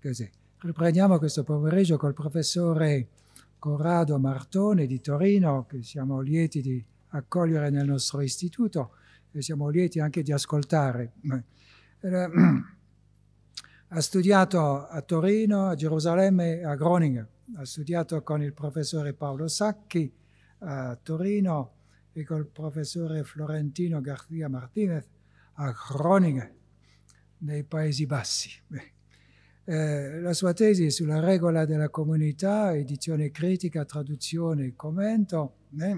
Così. Riprendiamo questo pomeriggio col professore Corrado Martone di Torino, che siamo lieti di accogliere nel nostro istituto e siamo lieti anche di ascoltare. Eh, eh, ha studiato a Torino, a Gerusalemme e a Groningen. Ha studiato con il professore Paolo Sacchi a Torino e col professore Florentino García Martinez a Groningen, nei Paesi Bassi. Beh. Eh, la sua tesi sulla regola della comunità, edizione critica, traduzione e commento, eh,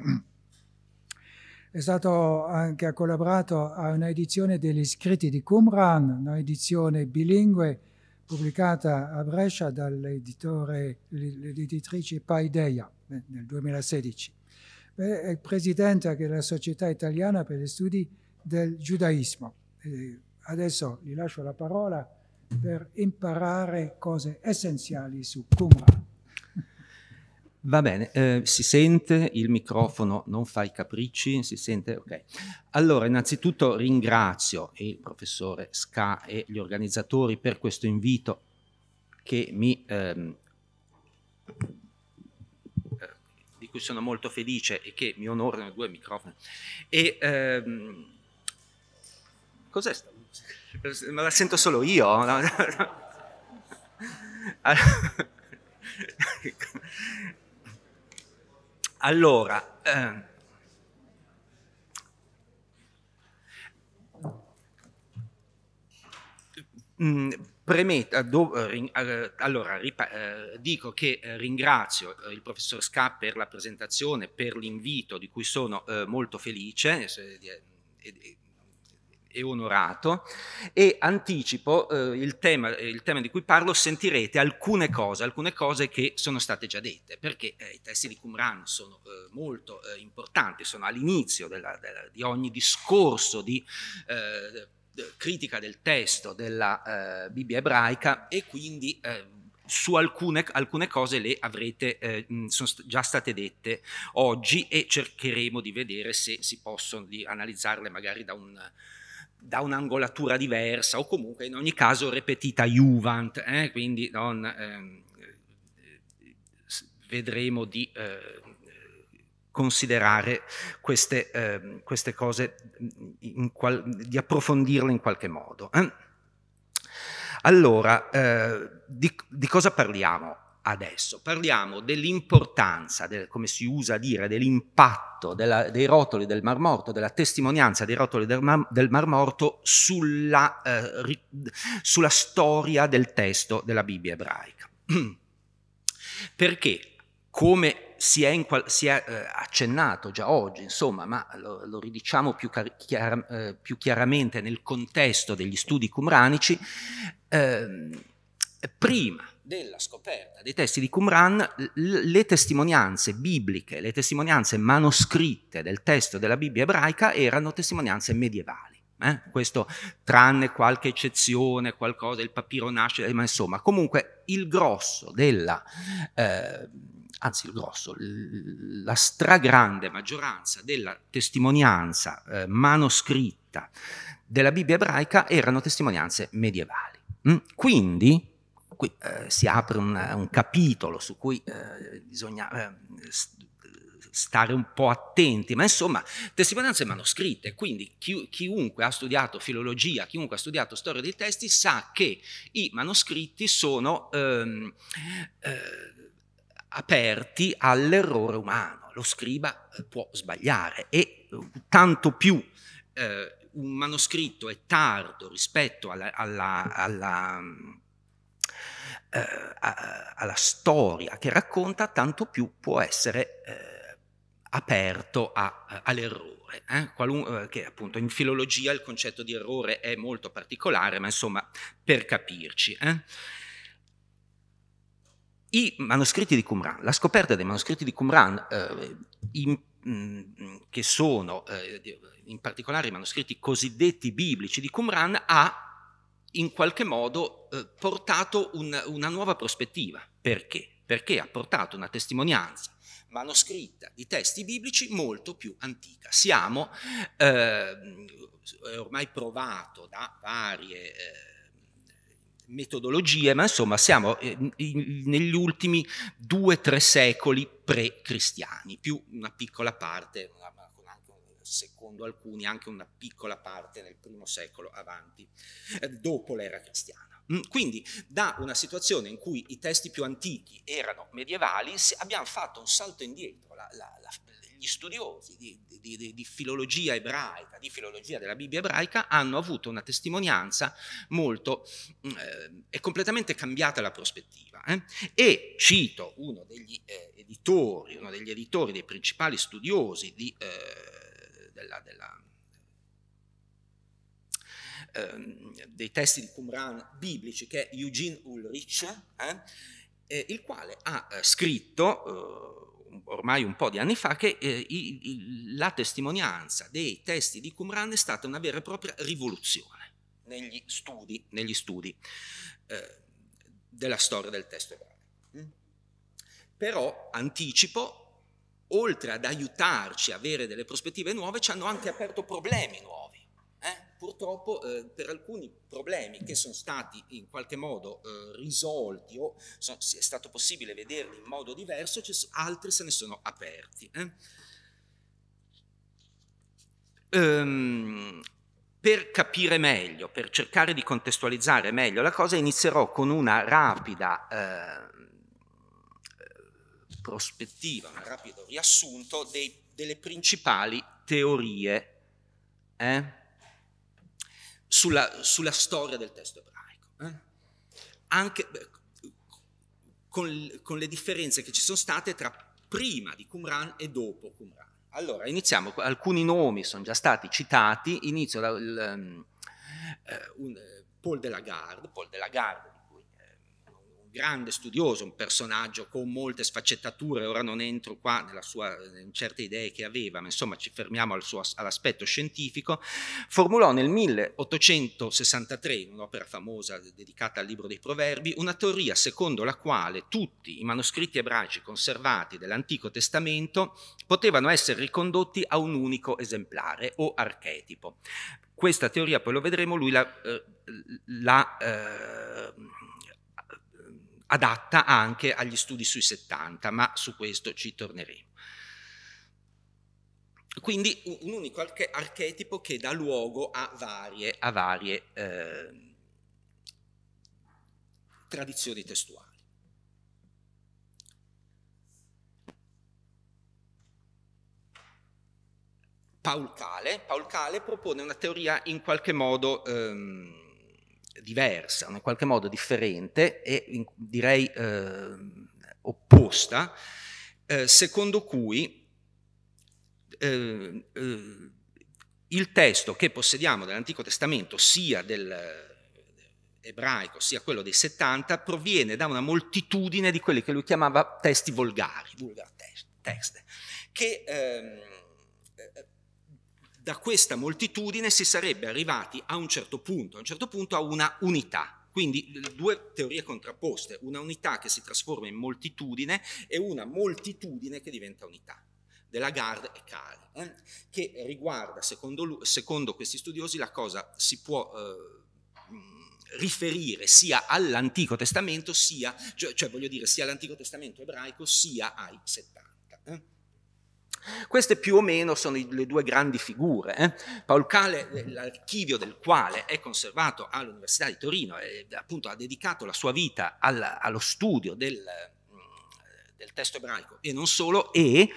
è stato anche ha collaborato a un'edizione degli scritti di Qumran, un'edizione bilingue pubblicata a Brescia dall'editrice Paideia eh, nel 2016. È presidente della Società Italiana per gli Studi del Giudaismo. Adesso gli lascio la parola per imparare cose essenziali su Qumran. Va bene, eh, si sente il microfono, non fa i capricci, si sente? Ok. Allora, innanzitutto ringrazio il professore Ska e gli organizzatori per questo invito che mi, ehm, eh, di cui sono molto felice e che mi onorano due microfoni. E ehm, cos'è stato? Ma la sento solo io. Allora, ehm, mm, eh, Premetta, do, eh, eh, allora eh, dico che ringrazio il professor Ska per la presentazione, per l'invito di cui sono molto felice, e onorato e anticipo eh, il, tema, eh, il, tema, di cui parlo, sentirete alcune cose, alcune cose che sono state già dette, perché eh, i testi di Qumran sono eh, molto eh, importanti, sono all'inizio della, della, di ogni discorso di eh, critica del testo della Bibbia ebraica e quindi su alcune, alcune, cose le avrete, eh, sono già state dette oggi e cercheremo di vedere se si possono, di analizzarle magari da un da un'angolatura diversa o comunque in ogni caso ripetita Juvent, eh? quindi non, ehm, eh, vedremo di eh, considerare queste, eh, queste cose, qual, di approfondirle in qualche modo. Eh? Allora, eh, di, di, cosa parliamo? adesso. Parliamo dell'importanza, del, come si usa dire, dell'impatto della, dei rotoli del Mar Morto, della testimonianza dei rotoli del Mar, del Mar Morto sulla, eh, ri, sulla storia del testo della Bibbia ebraica. Perché, come si è, in, si è eh, accennato già oggi, insomma, ma lo, lo ridiciamo più, car- chiar- eh, più, chiaramente nel contesto degli studi cumranici, ehm, prima della scoperta dei testi di Qumran, le testimonianze bibliche, le testimonianze manoscritte del testo della Bibbia ebraica erano testimonianze medievali. Eh? Questo tranne qualche eccezione, qualcosa, il papiro nasce, eh, ma insomma, comunque il grosso della, eh, anzi il grosso, la stragrande maggioranza della testimonianza eh, manoscritta della Bibbia ebraica erano testimonianze medievali. Mm? Quindi qui eh, si apre un, un, capitolo su cui eh, bisogna eh, stare un po' attenti, ma insomma, testimonianze manoscritte, quindi chi, chiunque ha studiato filologia, chiunque ha studiato storia dei testi, sa che i manoscritti sono ehm, eh, aperti all'errore umano, lo scriba eh, può sbagliare e tanto più un manoscritto è tardo rispetto alla, alla, alla eh, alla storia che racconta, tanto più può essere eh, aperto a, all'errore. Eh? Qualun- eh, che appunto in filologia il concetto di errore è molto particolare, ma insomma per capirci. Eh? I manoscritti di Qumran, la scoperta dei manoscritti di Qumran, eh, in, mm, che sono in particolare i manoscritti cosiddetti biblici di Qumran, ha in qualche modo eh, portato un, una nuova prospettiva. Perché? Perché ha portato una testimonianza manoscritta di testi biblici molto più antica. Siamo, eh, ormai provato da varie... Eh, metodologie, ma insomma siamo eh, negli ultimi due o tre secoli pre-cristiani, più una piccola parte, una secondo alcuni anche una piccola parte nel primo secolo avanti, eh, dopo l'era cristiana. Mm, quindi da una situazione in cui i testi più antichi erano medievali abbiamo fatto un salto indietro, la, la, la, gli studiosi di, di, di, di, filologia ebraica, di filologia della Bibbia ebraica hanno avuto una testimonianza molto, mm, eh, è completamente cambiata la prospettiva. Eh? E cito uno degli eh, editori, uno degli editori dei principali studiosi di... Eh, della, della, eh, dei testi di Qumran biblici, che è Eugene Ulrich, eh, il quale ha eh, scritto eh, ormai un po' di anni fa che eh, i, i, la testimonianza dei testi di Qumran è stata una vera e propria rivoluzione negli studi, negli studi eh, della storia del testo ebraico. Mm? Però anticipo oltre ad aiutarci a avere delle prospettive nuove, ci hanno anche aperto problemi nuovi. Eh? Purtroppo eh, per alcuni problemi che sono stati in qualche modo eh, risolti o so, è stato possibile vederli in modo diverso, altri se ne sono aperti. Eh? Ehm, per capire meglio, per cercare di contestualizzare meglio la cosa, inizierò con una rapida eh, prospettiva, un rapido riassunto dei, delle principali teorie eh, sulla, sulla, storia del testo ebraico. Eh? Anche con, con, le differenze che ci sono state tra prima di Qumran e dopo Qumran. Allora, iniziamo, alcuni nomi sono già stati citati, inizio da um, ehm, eh, un, eh, Paul de Lagarde, Paul de Lagarde di grande studioso, un personaggio con molte sfaccettature, ora non entro qua sua, in certe idee che aveva, ma insomma ci fermiamo al suo, all'aspetto scientifico, formulò nel 1863, in un'opera famosa dedicata al libro dei proverbi, una teoria secondo la quale tutti i manoscritti ebraici conservati dell'Antico Testamento potevano essere ricondotti a un unico esemplare o archetipo. Questa teoria, poi lo vedremo, lui la... Eh, la eh, adatta anche agli studi sui 70, ma su questo ci torneremo. Quindi un unico archetipo che dà luogo a varie, a varie eh, tradizioni testuali. Paul Kale. Paul Kale propone una teoria in qualche modo... Ehm, diversa, in qualche modo differente e in, direi eh, opposta, eh, secondo cui eh, eh, il testo che possediamo dell'Antico Testamento, sia dell'ebraico eh, sia quello dei 70, proviene da una moltitudine di quelli che lui chiamava testi volgari, vulgar text, text che... Ehm, da questa moltitudine si sarebbe arrivati a un certo punto, a un certo punto a una unità. Quindi due teorie contrapposte, una unità che si trasforma in moltitudine e una moltitudine che diventa unità. Della Garde e Cale, eh? che riguarda, secondo, lui, secondo, questi studiosi, la cosa si può eh, mm, riferire sia all'Antico Testamento, sia, cioè, cioè voglio dire, sia all'Antico Testamento ebraico, sia ai 70. Queste più o meno sono le due grandi figure. Eh? Paolo Cale, eh, l'archivio del quale è conservato all'Università di Torino e eh, appunto ha dedicato la sua vita alla, allo studio del, eh, del testo ebraico e non solo, e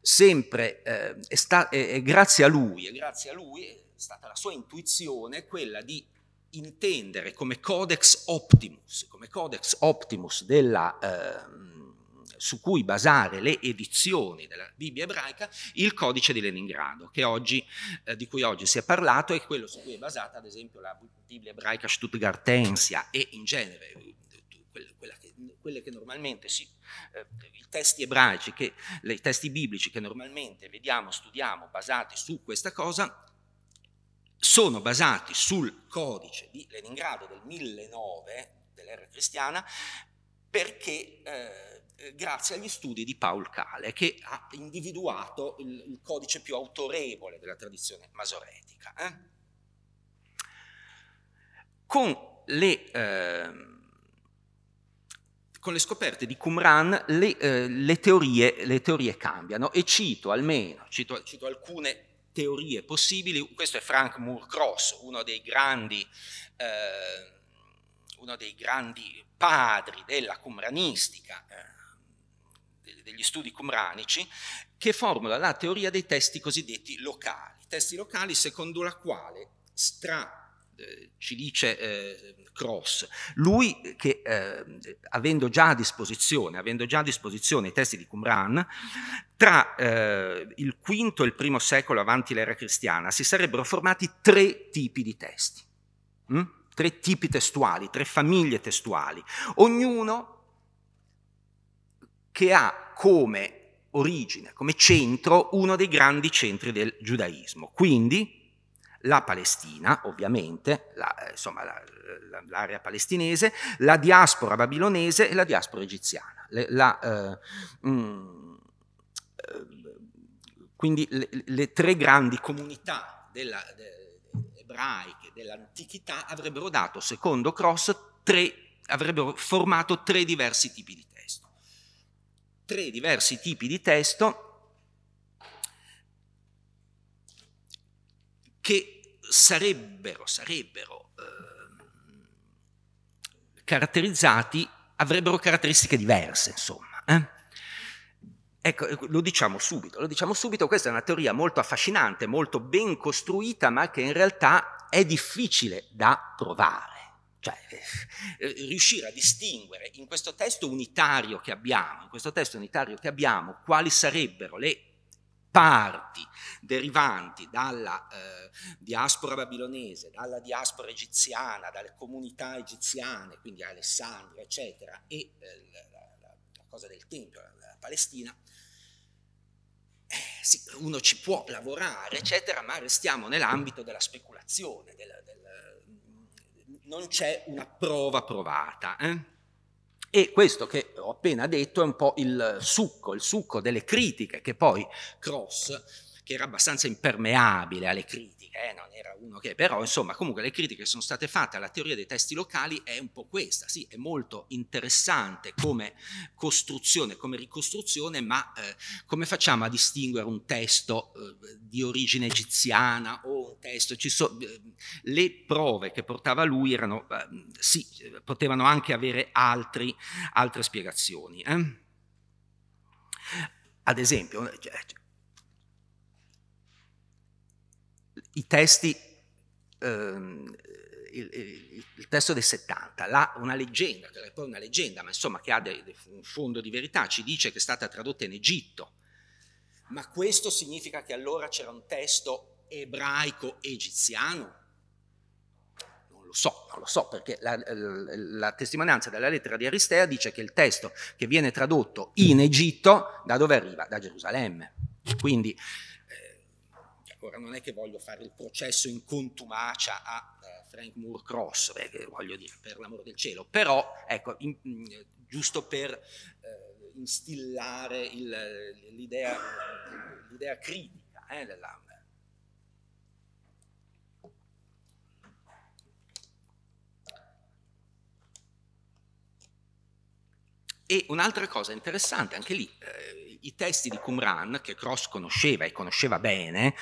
sempre eh, è sta, eh, grazie a lui, grazie a lui è stata la sua intuizione quella di intendere come codex optimus, come codex optimus della... Eh, su cui basare le edizioni della Bibbia ebraica, il codice di Leningrado, oggi, eh, di cui oggi si è parlato e quello su cui è basata ad esempio la Bibbia ebraica stuttgartensia e in genere eh, che, quelle che normalmente si, eh, i testi ebraici, che, i testi biblici che normalmente vediamo, studiamo, basati su questa cosa, sono basati sul codice di Leningrado del 1009 dell'era cristiana perché eh, eh, grazie agli studi di Paul Cale, che ha individuato il, il codice più autorevole della tradizione masoretica. Eh? Con, le, eh, con, le, scoperte di Qumran le, eh, le, teorie, le teorie, cambiano e cito almeno, cito, cito alcune teorie possibili, questo è Frank Moore-Cross, uno dei grandi eh, uno dei grandi padri della Qumranistica, eh, degli studi cumranici, che formula la teoria dei testi cosiddetti locali, testi locali secondo la quale stra eh, ci dice eh, Cross, lui che eh, avendo, già avendo già a disposizione, i testi di Qumran, tra eh, il V e il I secolo avanti l'era cristiana si sarebbero formati tre tipi di testi, mm? tre tipi testuali, tre famiglie testuali, ognuno che ha come origine, come centro, uno dei grandi centri del giudaismo. Quindi la Palestina, ovviamente, la, eh, insomma la, la, l'area palestinese, la diaspora babilonese e la diaspora egiziana. Le, eh, mh, mm, eh, quindi le, le, tre grandi comunità della, de, ebraiche dell'antichità avrebbero dato, secondo Cross, tre, avrebbero formato tre diversi tipi di testi tre diversi tipi di testo che sarebbero, sarebbero eh, caratterizzati, avrebbero caratteristiche diverse, insomma. Eh? Ecco, ecco, lo diciamo subito, lo diciamo subito, questa è una teoria molto affascinante, molto ben costruita, ma che in realtà è difficile da provare. Cioè, eh, eh, riuscire a distinguere in questo testo unitario che abbiamo, in questo testo unitario che abbiamo, quali sarebbero le parti derivanti dalla eh, diaspora babilonese, dalla diaspora egiziana, dalle comunità egiziane, quindi Alessandria, eccetera, e eh, la, la, cosa del Tempio, la, la Palestina, eh, sì, uno ci può lavorare, eccetera, ma restiamo nell'ambito della speculazione, della, della non c'è una prova provata. Eh? E questo che ho appena detto è un po' il succo, il succo delle critiche che poi Cross, che era abbastanza impermeabile alle critiche, eh, non era uno che, però insomma comunque le critiche che sono state fatte alla teoria dei testi locali è un po' questa, sì, è molto interessante come costruzione, come ricostruzione, ma eh, come facciamo a distinguere un testo eh, di origine egiziana o un testo, ci so, eh, le prove che portava lui erano, eh, sì, potevano anche avere altri, altre spiegazioni. Eh. Ad esempio, cioè, i testi, ehm, il, il, il, testo del 70, la, una leggenda, che è poi una leggenda, ma insomma che ha de, de, un fondo di verità, ci dice che è stata tradotta in Egitto, ma questo significa che allora c'era un testo ebraico egiziano? Non lo so, non lo so, perché la, la testimonianza della lettera di Aristea dice che il testo che viene tradotto in Egitto da dove arriva? Da Gerusalemme. Quindi ora non è che voglio fare il processo in contumacia a eh, Frank Moore Cross, perché eh, voglio dire, per l'amor del cielo, però ecco, in, mm, giusto per eh, instillare l'idea, l'idea critica eh, della, E un'altra cosa interessante, anche lì eh, i testi di Qumran, che Cross conosceva e conosceva bene,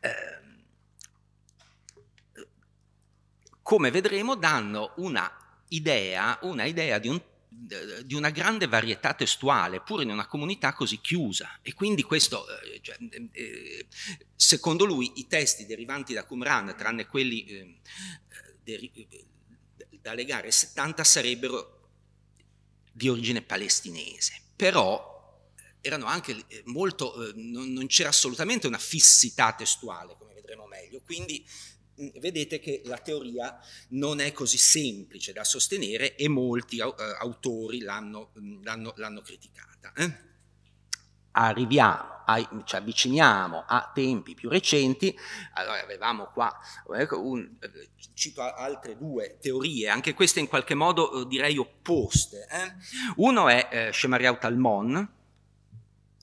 eh, come vedremo, danno una idea, una idea di, un, di, una grande varietà testuale, pur in una comunità così chiusa. E quindi questo, eh, cioè, eh, secondo lui, i testi derivanti da Qumran, tranne quelli eh, deri- da legare 70, sarebbero di origine palestinese. Però erano anche eh, molto, eh, non, non c'era assolutamente una fissità testuale, come vedremo meglio, quindi mm, vedete che la teoria non è così semplice da sostenere e molti eh, autori mm, l'hanno, criticata. Eh? Arriviamo, ci avviciniamo a tempi più recenti, allora avevamo qua, ecco, un, cito altre due teorie, anche queste in qualche modo direi opposte. Eh? Uno è eh, Shemariau Talmon,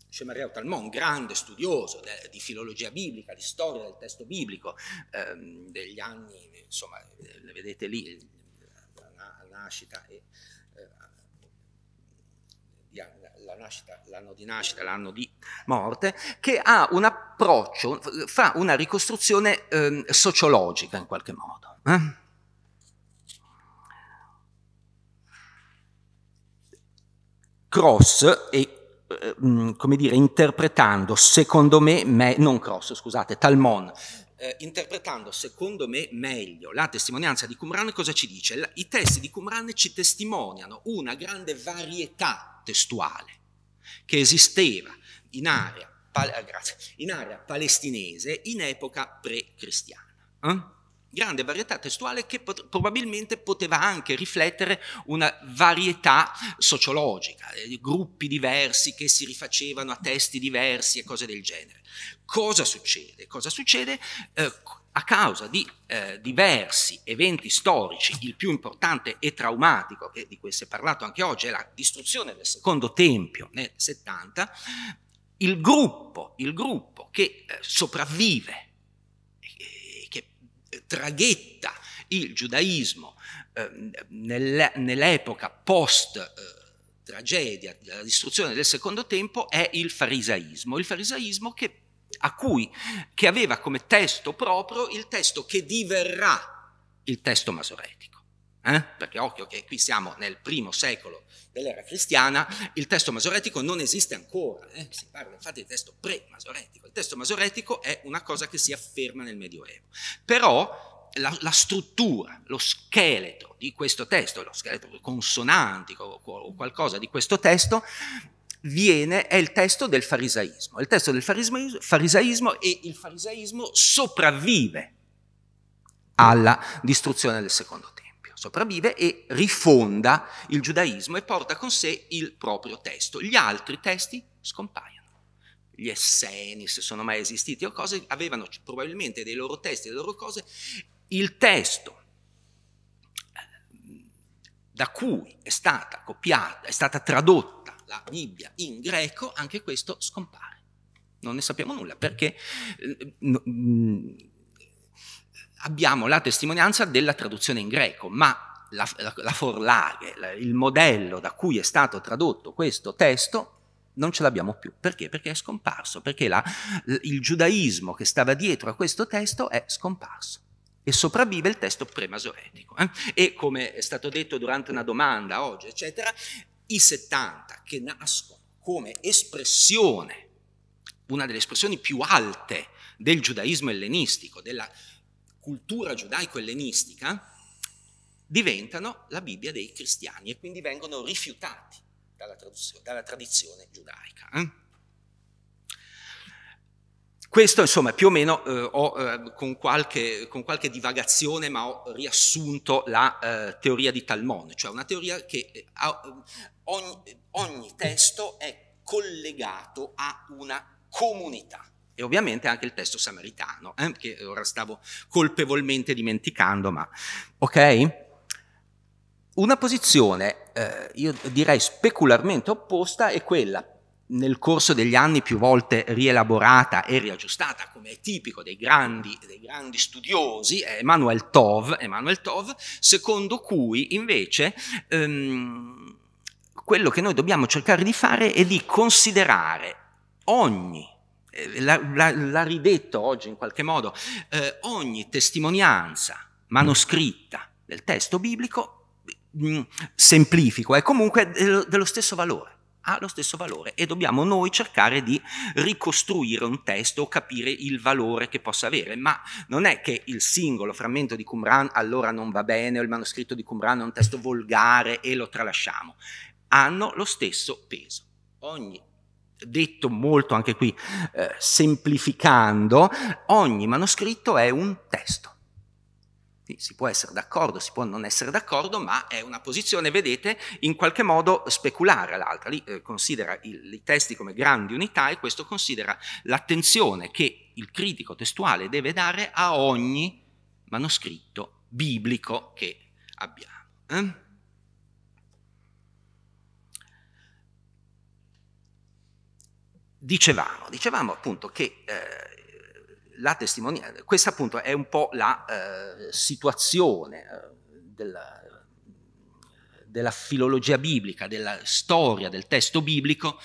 Scemaria Talmon, grande studioso de, di filologia biblica, di storia del testo biblico ehm, degli anni, insomma, le vedete lì, la, la nascita e, eh, la nascita, l'anno di nascita, l'anno di morte, che ha un approccio, fa una ricostruzione eh, sociologica in qualche modo. Eh? Cross e Ehm, come dire, interpretando secondo me, me non Cross, scusate, Talmon, eh, interpretando secondo me meglio la testimonianza di Qumran, cosa ci dice? La, I testi di Qumran ci testimoniano una grande varietà testuale che esisteva in area, pal- eh, grazie, in area palestinese in epoca pre-cristiana. Eh? grande varietà testuale che pot probabilmente poteva anche riflettere una varietà sociologica, eh, gruppi diversi che si rifacevano a testi diversi e cose del genere. Cosa succede? Cosa succede? Eh, a causa di eh, diversi eventi storici, il più importante e traumatico, che di cui si è parlato anche oggi, è la distruzione del secondo tempio nel 70, il gruppo, il gruppo che eh, sopravvive traghetta il giudaismo eh, nell'epoca post eh, tragedia, la distruzione del secondo tempo è il farisaismo, il farisaismo che, cui, che aveva come testo proprio il testo che diverrà il testo masoretico eh? perché occhio che qui siamo nel primo secolo dell'era cristiana, il testo masoretico non esiste ancora, eh? si parla infatti di testo pre-masoretico, il testo masoretico è una cosa che si afferma nel Medioevo, però la, la, struttura, lo scheletro di questo testo, lo scheletro consonantico o qualcosa di questo testo, viene, è il testo del farisaismo. Il testo del farisaismo, farisaismo e il farisaismo sopravvive alla distruzione del secondo testo sopravvive e rifonda il giudaismo e porta con sé il proprio testo. Gli altri testi scompaiono. Gli esseni, se sono mai esistiti o cose, avevano probabilmente dei loro testi, delle loro cose, il testo eh, da cui è stata copiata, è stata tradotta la Bibbia in greco, anche questo scompare. Non ne sappiamo nulla perché eh, mm, abbiamo la testimonianza della traduzione in greco, ma la, la, la Forlaghe, la, il modello da cui è stato tradotto questo testo, non ce l'abbiamo più. Perché? Perché è scomparso, perché il giudaismo che stava dietro a questo testo è scomparso e sopravvive il testo premasoretico. Eh? E come è stato detto durante una domanda oggi, eccetera, i 70 che nascono come espressione, una delle espressioni più alte del giudaismo ellenistico, della cultura giudaico-ellenistica, diventano la Bibbia dei cristiani e quindi vengono rifiutati dalla, dalla tradizione giudaica. Eh? Questo insomma più o meno eh, ho, eh, con, qualche, con, qualche, divagazione ma ho riassunto la eh, teoria di Talmon, cioè una teoria che eh, ha, ogni, ogni testo è collegato a una comunità e ovviamente anche il testo samaritano, eh, che ora stavo colpevolmente dimenticando, ma ok? Una posizione, eh, io direi specularmente opposta, è quella nel corso degli anni più volte rielaborata e riaggiustata, come è tipico dei grandi, dei grandi studiosi, è Emanuel Tov, Emanuel Tov, secondo cui invece ehm, quello che noi dobbiamo cercare di fare è di considerare ogni eh, l'ha, ridetto oggi in qualche modo, eh, ogni testimonianza manoscritta del testo biblico, mh, mm, semplifico, è comunque dello, dello stesso valore ha lo stesso valore e dobbiamo noi cercare di ricostruire un testo o capire il valore che possa avere, ma non è che il singolo frammento di Qumran allora non va bene o il manoscritto di Qumran è un testo volgare e lo tralasciamo, hanno lo stesso peso. Ogni detto molto anche qui, eh, semplificando, ogni manoscritto è un testo. Si può essere d'accordo, si può non essere d'accordo, ma è una posizione, vedete, in qualche modo speculare all'altra. Lì eh, considera il, i testi come grandi unità e questo considera l'attenzione che il critico testuale deve dare a ogni manoscritto biblico che abbiamo. Eh? Dicevamo, dicevamo appunto che eh, la testimonianza, questa appunto è un po' la eh, situazione eh, della, della filologia biblica, della storia del testo biblico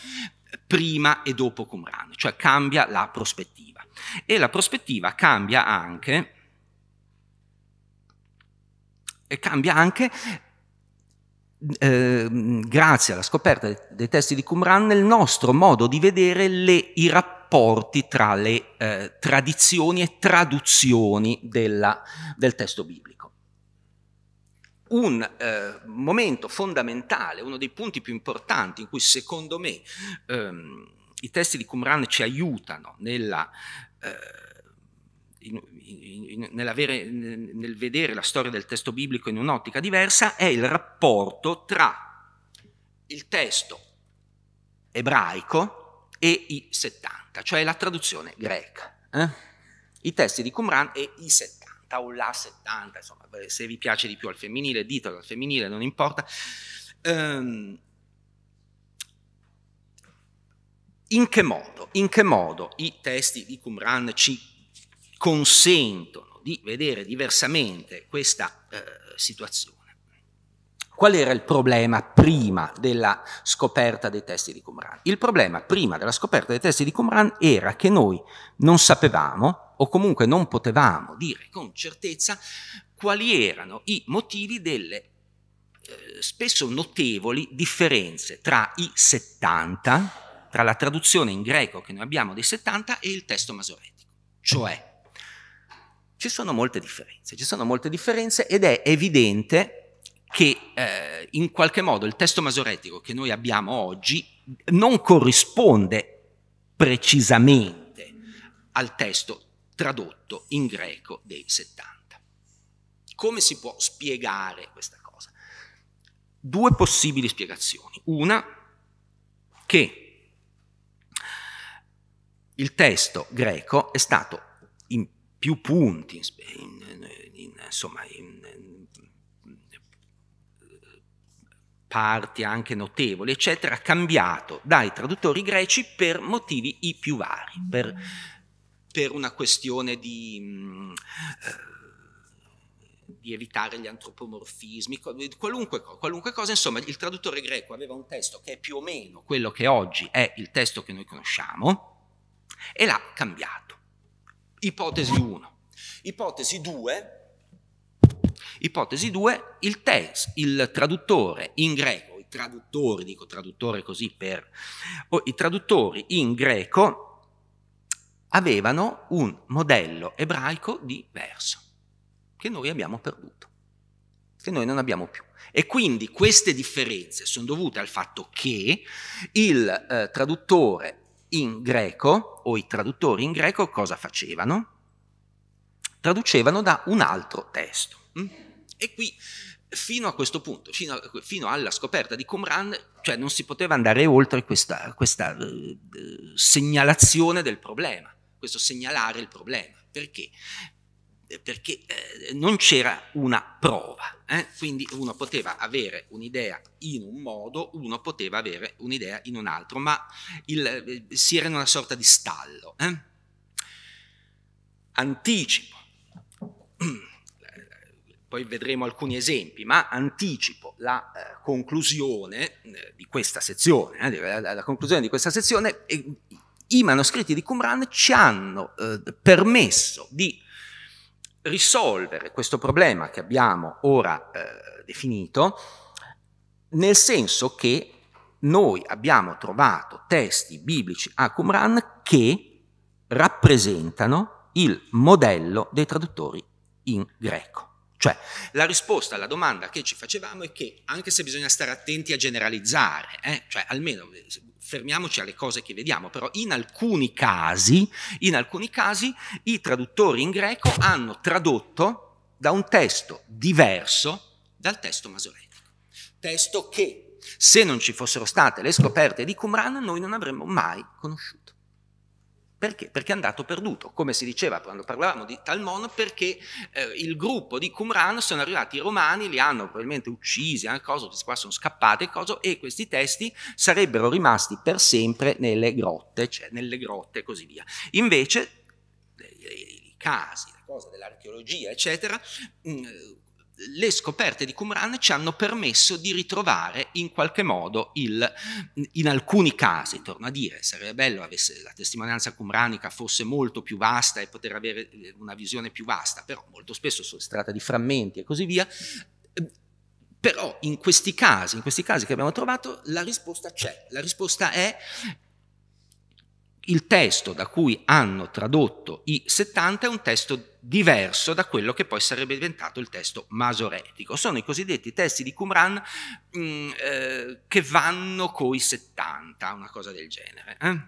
prima e dopo Qumran, cioè cambia la prospettiva. E la prospettiva cambia anche, e cambia anche Ehm, grazie alla scoperta dei testi di Qumran, nel nostro modo di vedere le, i rapporti tra le eh, tradizioni e traduzioni della, del testo biblico. Un eh, momento fondamentale, uno dei punti più importanti in cui secondo me ehm, i testi di Qumran ci aiutano nella eh, in, in, nel, nel vedere la storia del testo biblico in un'ottica diversa, è il rapporto tra il testo ebraico e i 70, cioè la traduzione greca. Eh? I testi di Qumran e i 70 o la 70, insomma, se vi piace di più al femminile, ditelo al femminile, non importa. Um, in che modo? In che modo i testi di Qumran ci consentono di vedere diversamente questa eh, situazione. Qual era il problema prima della scoperta dei testi di Qumran? Il problema prima della scoperta dei testi di Qumran era che noi non sapevamo o comunque non potevamo dire con certezza quali erano i motivi delle eh, spesso notevoli differenze tra i 70, tra la traduzione in greco che noi abbiamo dei 70 e il testo masoretico. Cioè, ci sono molte differenze, ci sono molte differenze ed è evidente che eh, in qualche modo il testo masoretico che noi abbiamo oggi non corrisponde precisamente al testo tradotto in greco dei 70. Come si può spiegare questa cosa? Due possibili spiegazioni. Una, che il testo greco è stato in più punti, in, in, insomma, in, parti anche notevoli, eccetera, cambiato dai traduttori greci per motivi i più vari, per, per una questione di... Mh, eh, di evitare gli antropomorfismi, qualunque, qualunque, cosa. Insomma, il traduttore greco aveva un testo che è più o meno quello che oggi è il testo che noi conosciamo e l'ha cambiato. Ipotesi 1. Ipotesi 2. Ipotesi 2, il, text, il traduttore in greco, i traduttori, dico traduttore così per, oh, i traduttori in greco avevano un modello ebraico di verso, che noi abbiamo perduto, che noi non abbiamo più. E quindi queste differenze sono dovute al fatto che il eh, traduttore in greco, o i traduttori in greco, cosa facevano? Traducevano da un altro testo. Mm? E qui, fino a questo punto, fino, a, fino alla scoperta di Qumran, cioè non si poteva andare oltre questa, questa eh, segnalazione del problema, questo segnalare il problema. Perché? Eh, perché eh, non c'era una prova, eh? quindi uno poteva avere un'idea in un modo, uno poteva avere un'idea in un altro, ma il, eh, si era in una sorta di stallo. Eh? Anticipo, poi vedremo alcuni esempi, ma anticipo la eh, conclusione di questa sezione, la, la conclusione di questa sezione, i manoscritti di Qumran ci hanno permesso di risolvere questo problema che abbiamo ora eh, definito, nel senso che noi abbiamo trovato testi biblici a Qumran che rappresentano il modello dei traduttori in greco. Cioè, la risposta alla domanda che ci facevamo è che, anche se bisogna stare attenti a generalizzare, eh, cioè almeno eh, fermiamoci alle cose che vediamo, però in alcuni casi, in alcuni casi i traduttori in greco hanno tradotto da un testo diverso dal testo masoretico. Testo che, se non ci fossero state le scoperte di Qumran, noi non avremmo mai conosciuto. Perché? Perché è andato perduto, come si diceva quando parlavamo di Talmon, perché eh, il gruppo di Qumran sono arrivati i romani, li hanno probabilmente uccisi, hanno eh, cosa, questi qua sono scappati cosa, e questi testi sarebbero rimasti per sempre nelle grotte, cioè nelle grotte e così via. Invece eh, i casi, la cosa dell'archeologia, eccetera, mh, mm, le scoperte di Qumran ci hanno permesso di ritrovare in qualche modo, il, in alcuni casi, torno a dire, sarebbe bello avesse la testimonianza qumranica fosse molto più vasta e poter avere eh, una visione più vasta, però molto spesso si tratta di frammenti e così via, però in questi casi, in questi casi che abbiamo trovato, la risposta c'è, la risposta è il testo da cui hanno tradotto i 70 è un testo diverso da quello che poi sarebbe diventato il testo masoretico. Sono i cosiddetti testi di Qumran mh, mm, eh, che vanno coi 70, una cosa del genere. Eh?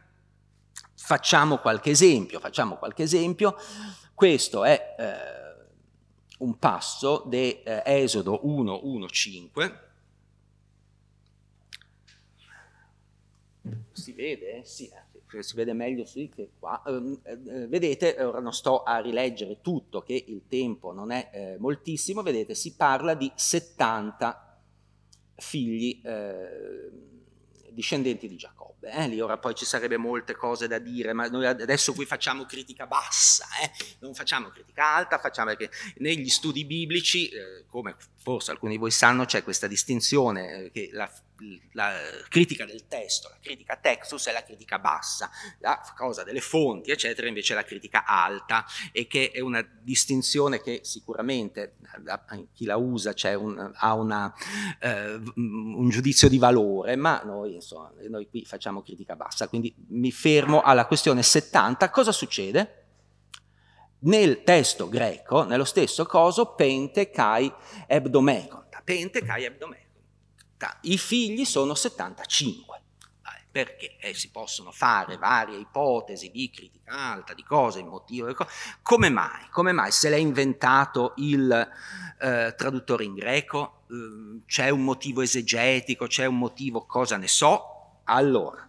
Facciamo qualche esempio, facciamo qualche esempio. Questo è eh, un passo di eh, Esodo 1.1.5. Si vede? Sì. Eh si vede meglio su che qua, ehm, eh, vedete, ora non sto a rileggere tutto che il tempo non è eh, moltissimo, vedete si parla di 70 figli eh, discendenti di Giacobbe, eh, lì ora poi ci sarebbe molte cose da dire, ma noi adesso qui facciamo critica bassa, eh, non facciamo critica alta, facciamo perché negli studi biblici, eh, come forse alcuni di voi sanno, c'è questa distinzione che la la critica del testo, la critica Textus è la critica bassa, la cosa delle fonti, eccetera, invece è la critica alta e che è una distinzione che sicuramente chi la usa un, ha una, eh, un giudizio di valore, ma noi, insomma, noi qui facciamo critica bassa, quindi mi fermo alla questione 70, cosa succede? Nel testo greco, nello stesso coso, pente kai ebdomekon, pente kai ebdomekon 70, i figli sono 75 perché eh, si possono fare varie ipotesi di critica alta, di cose, il motivo, come mai? Come mai se l'è inventato il eh, traduttore in greco? Eh, c'è un motivo esegetico, c'è un motivo cosa ne so? Allora,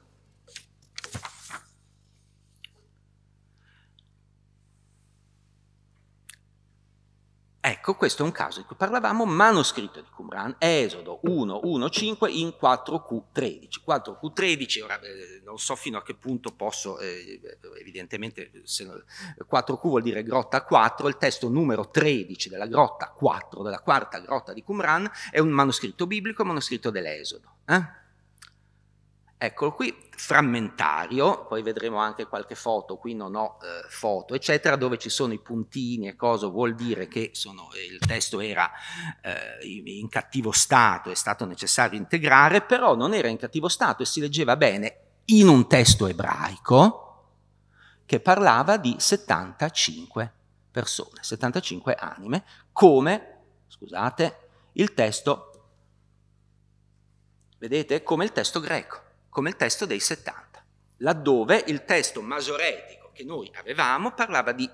Ecco, questo è un caso di cui parlavamo, manoscritto di Qumran, Esodo 1.1.5 in 4Q13. 4Q13, ora eh, non so fino a che punto posso, eh, eh evidentemente no, 4Q vuol dire grotta 4, il testo numero 13 della grotta 4, della quarta grotta di Qumran, è un manoscritto biblico, manoscritto dell'Esodo. Eh? Eccolo qui, frammentario, poi vedremo anche qualche foto, qui non ho eh, foto, eccetera, dove ci sono i puntini e cosa vuol dire che sono, eh, il testo era eh, in cattivo stato, è stato necessario integrare, però non era in cattivo stato e si leggeva bene in un testo ebraico che parlava di 75 persone, 75 anime, come, scusate, il testo, vedete, come il testo greco come il testo dei 70, laddove il testo masoretico che noi avevamo parlava di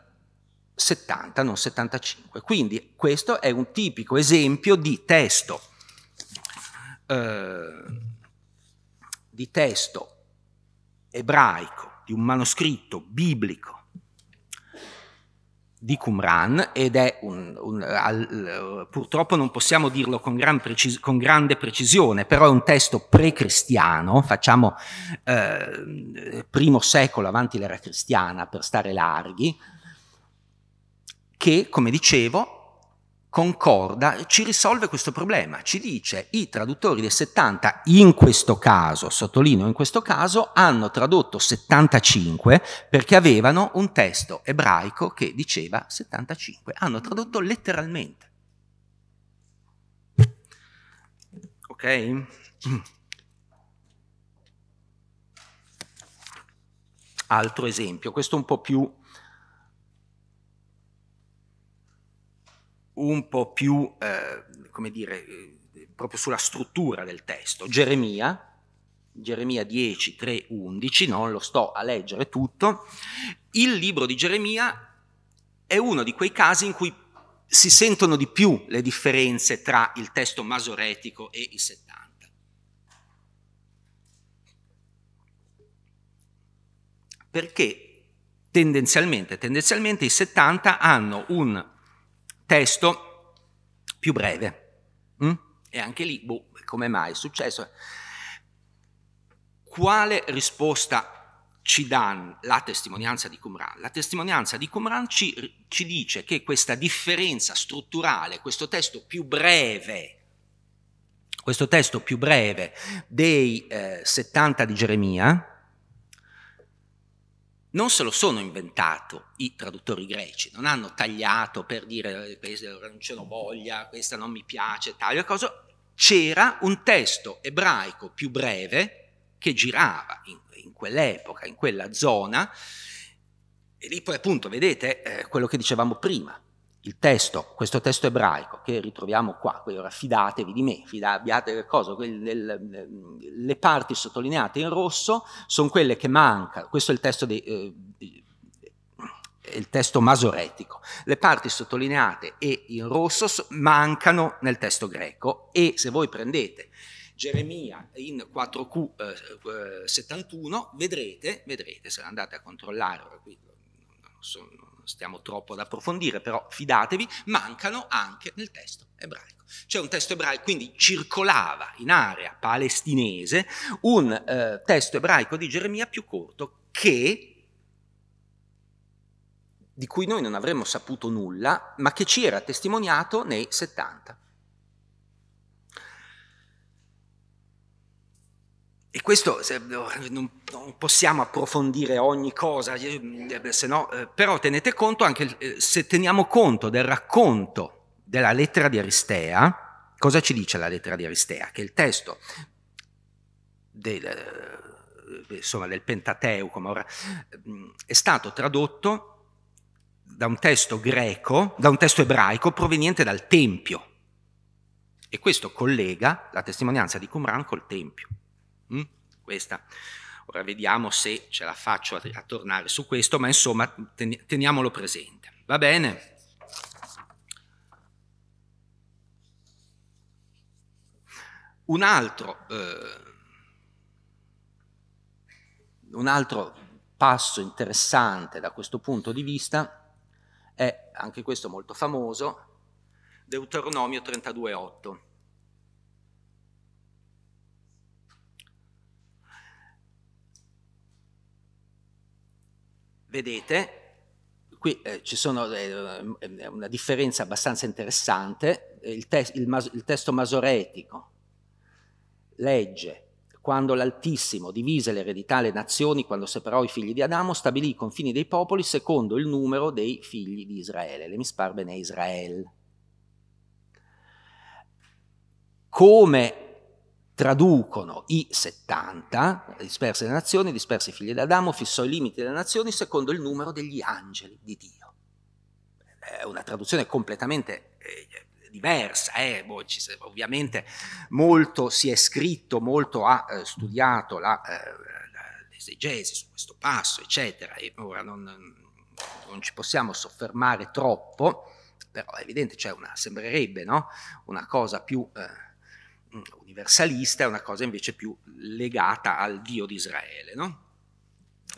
70, non 75. Quindi questo è un tipico esempio di testo, eh, di testo ebraico, di un manoscritto biblico di Qumran ed è un, un al, purtroppo non possiamo dirlo con, gran precis- con, grande precisione, però è un testo pre-cristiano, facciamo eh, primo secolo avanti l'era cristiana per stare larghi, che come dicevo concorda, ci risolve questo problema, ci dice i traduttori del 70, in questo caso, sottolineo in questo caso, hanno tradotto 75 perché avevano un testo ebraico che diceva 75, hanno tradotto letteralmente. Ok? Altro esempio, questo un po' più un po' più, eh, come dire, eh, proprio sulla struttura del testo. Geremia, Geremia 10, 3, 11, non lo sto a leggere tutto. Il libro di Geremia è uno di quei casi in cui si sentono di più le differenze tra il testo masoretico e il 70. Perché tendenzialmente, tendenzialmente i 70 hanno un testo più breve. Mm? E anche lì, boh, come mai è successo? Quale risposta ci dà la testimonianza di Qumran? La testimonianza di Qumran ci, ci dice che questa differenza strutturale, questo testo più breve, questo testo più breve dei eh, 70 di Geremia, non se lo sono inventato i traduttori greci, non hanno tagliato per dire eh, non ce l'ho voglia, questa non mi piace, taglio cosa. C'era un testo ebraico più breve che girava in, in quell'epoca, in quella zona, e lì poi appunto vedete eh, quello che dicevamo prima, il testo, questo testo ebraico che ritroviamo qua, ora fidatevi di me, fida, abbiate le cose, le parti sottolineate in rosso sono quelle che mancano, questo è il testo, eh, di, eh, il testo masoretico, le parti sottolineate e in rosso mancano nel testo greco e se voi prendete Geremia in 4Q71 eh, eh vedrete, vedrete se andate a controllare, qui non sono stiamo troppo ad approfondire, però fidatevi, mancano anche nel testo ebraico. C'è un testo ebraico, quindi circolava in area palestinese un eh, testo ebraico di Geremia più corto che di cui noi non avremmo saputo nulla, ma che ci era testimoniato nei 70. E questo non, possiamo approfondire ogni cosa, eh, eh, no, eh, però tenete conto anche, se teniamo conto del racconto della lettera di Aristea, cosa ci dice la lettera di Aristea? Che il testo del, insomma, del Pentateuco ora, mm, è stato tradotto da un testo greco, da un testo ebraico proveniente dal Tempio. E questo collega la testimonianza di Qumran col Tempio. Mm? Questa. Ora vediamo se ce la faccio a, a tornare su questo, ma insomma ten teniamolo presente. Va bene? Un altro, eh, un altro passo interessante da questo punto di vista è, anche questo molto famoso, Deuteronomio 32.8 vedete, qui eh, ci sono eh, una differenza abbastanza interessante, il, te il, mas il testo masoretico legge quando l'Altissimo divise l'eredità alle nazioni, quando separò i figli di Adamo, stabilì i confini dei popoli secondo il numero dei figli di Israele, le mispar bene Israel. Come traducono i 70, disperse le nazioni, dispersi i figli d'Adamo, fissò i limiti delle nazioni secondo il numero degli angeli di Dio. È una traduzione completamente eh, diversa, eh? Boh, ovviamente molto si è scritto, molto ha eh, studiato la, eh, l'esegesi su questo passo, eccetera, e ora non, non ci possiamo soffermare troppo, però è evidente, cioè una, sembrerebbe no? una cosa più... Eh, Mm, universalista, è una cosa invece più legata al Dio di Israele. No?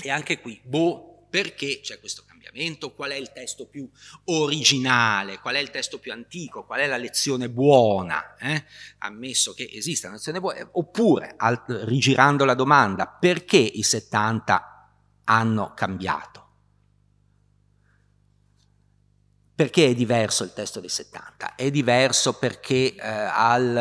E anche qui, boh, perché c'è questo cambiamento? Qual è il testo più originale? Qual è il testo più antico? Qual è la lezione buona? Eh? Ammesso che esista una lezione buona. Eh, oppure, al, rigirando la domanda, perché i 70 hanno cambiato? Perché è diverso il testo del 70? È diverso perché eh, al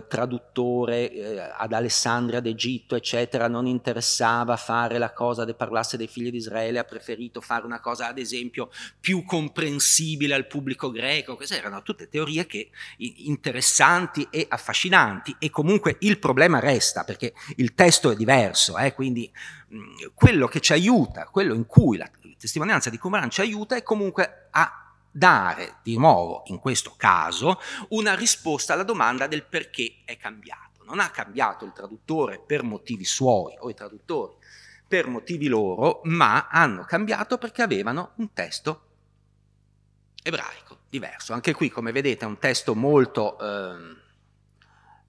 eh, traduttore, eh, ad Alessandria d'Egitto, eccetera, non interessava fare la cosa che parlasse dei figli di Israele, ha preferito fare una cosa, ad esempio, più comprensibile al pubblico greco. Queste erano tutte teorie che, interessanti e affascinanti. E comunque il problema resta, perché il testo è diverso, eh, quindi mh, quello che ci aiuta, quello in cui la testimonianza di Qumran ci aiuta è comunque a dare di nuovo, in questo caso, una risposta alla domanda del perché è cambiato. Non ha cambiato il traduttore per motivi suoi o i traduttori per motivi loro, ma hanno cambiato perché avevano un testo ebraico diverso. Anche qui, come vedete, è un testo molto... Ehm,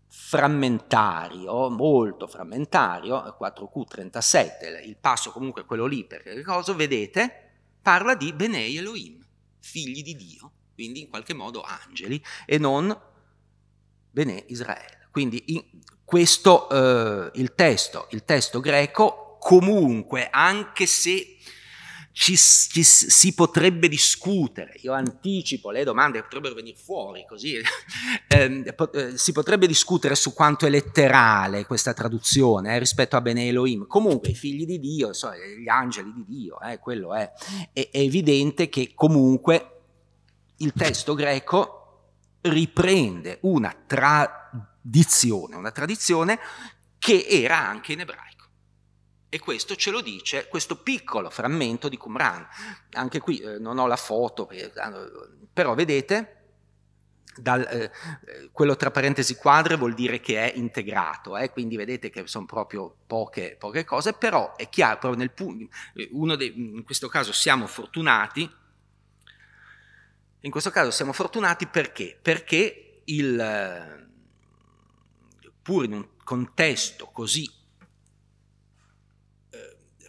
frammentario, molto frammentario, 4Q37, eh, il passo comunque quello lì perché cosa vedete, parla di Bene Elohim figli di Dio, quindi in qualche modo angeli, e non Bene Israele. Quindi questo eh, il testo, il testo greco comunque, anche se ci, ci, si potrebbe discutere, io anticipo le domande che potrebbero venire fuori così, eh, po eh, si potrebbe discutere su quanto è letterale questa traduzione eh, rispetto a Bene Elohim, comunque i figli di Dio, so, eh, gli angeli di Dio, eh, quello è. E, è evidente che comunque il testo greco riprende una tradizione, una tradizione che era anche in ebraico. E questo ce lo dice questo piccolo frammento di Qumran. Anche qui eh, non ho la foto, eh, eh, però vedete, dal, eh, eh quello tra parentesi quadre vuol dire che è integrato, eh, quindi vedete che sono proprio poche, poche cose, però è chiaro, nel, dei, in questo caso siamo fortunati, in questo caso siamo fortunati perché? Perché il, pur in un contesto così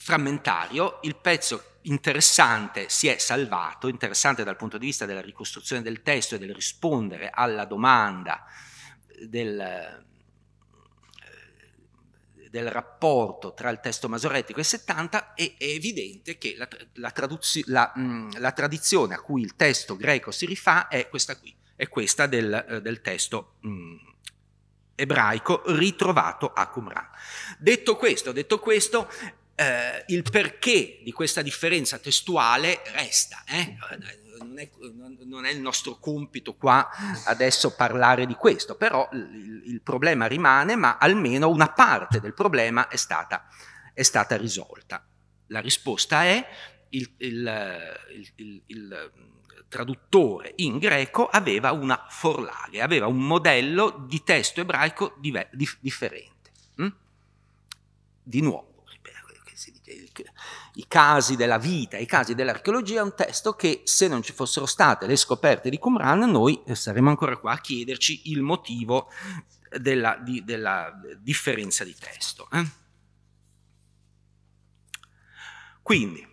frammentario, il pezzo interessante si è salvato, interessante dal punto di vista della ricostruzione del testo e del rispondere alla domanda del, eh, del rapporto tra il testo masoretico e 70 è, è evidente che la, la, la, mm, la, tradizione a cui il testo greco si rifà è questa qui, è questa del, eh, del testo mm, ebraico ritrovato a Qumran. Detto questo, detto questo eh, il perché di questa differenza testuale resta. Eh? Non, è, non, è, il nostro compito qua adesso parlare di questo, però il, il problema rimane, ma almeno una parte del problema è stata, è stata risolta. La risposta è il, il, il, il, traduttore in greco aveva una forlage, aveva un modello di testo ebraico differente. Hm? Di nuovo, i casi della vita, i casi dell'archeologia, è un testo che se non ci fossero state le scoperte di Qumran noi eh, saremmo ancora qua a chiederci il motivo della, di, della eh, differenza di testo. Eh? Quindi,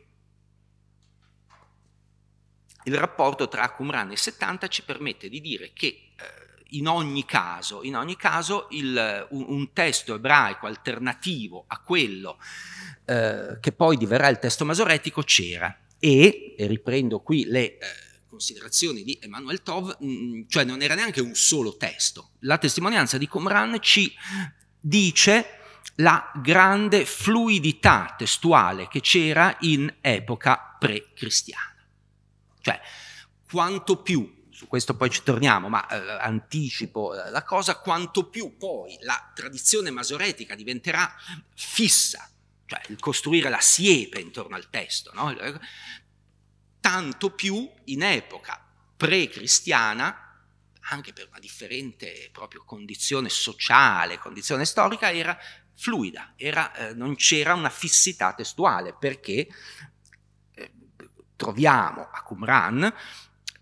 il rapporto tra Qumran e 70 ci permette di dire che eh, in ogni caso, in ogni caso il, un, un, testo ebraico alternativo a quello eh, che poi diverrà il testo masoretico c'era. E, e riprendo qui le eh, considerazioni di Emanuel Tov, mh, mm, cioè non era neanche un solo testo. La testimonianza di Qumran ci dice la grande fluidità testuale che c'era in epoca pre-cristiana. Cioè, quanto più su questo poi ci torniamo, ma eh, anticipo eh, la cosa, quanto più poi la tradizione masoretica diventerà fissa, cioè il costruire la siepe intorno al testo, no? Eh, tanto più in epoca pre-cristiana, anche per una differente proprio condizione sociale, condizione storica, era fluida, era, eh, non c'era una fissità testuale, perché eh, troviamo a Qumran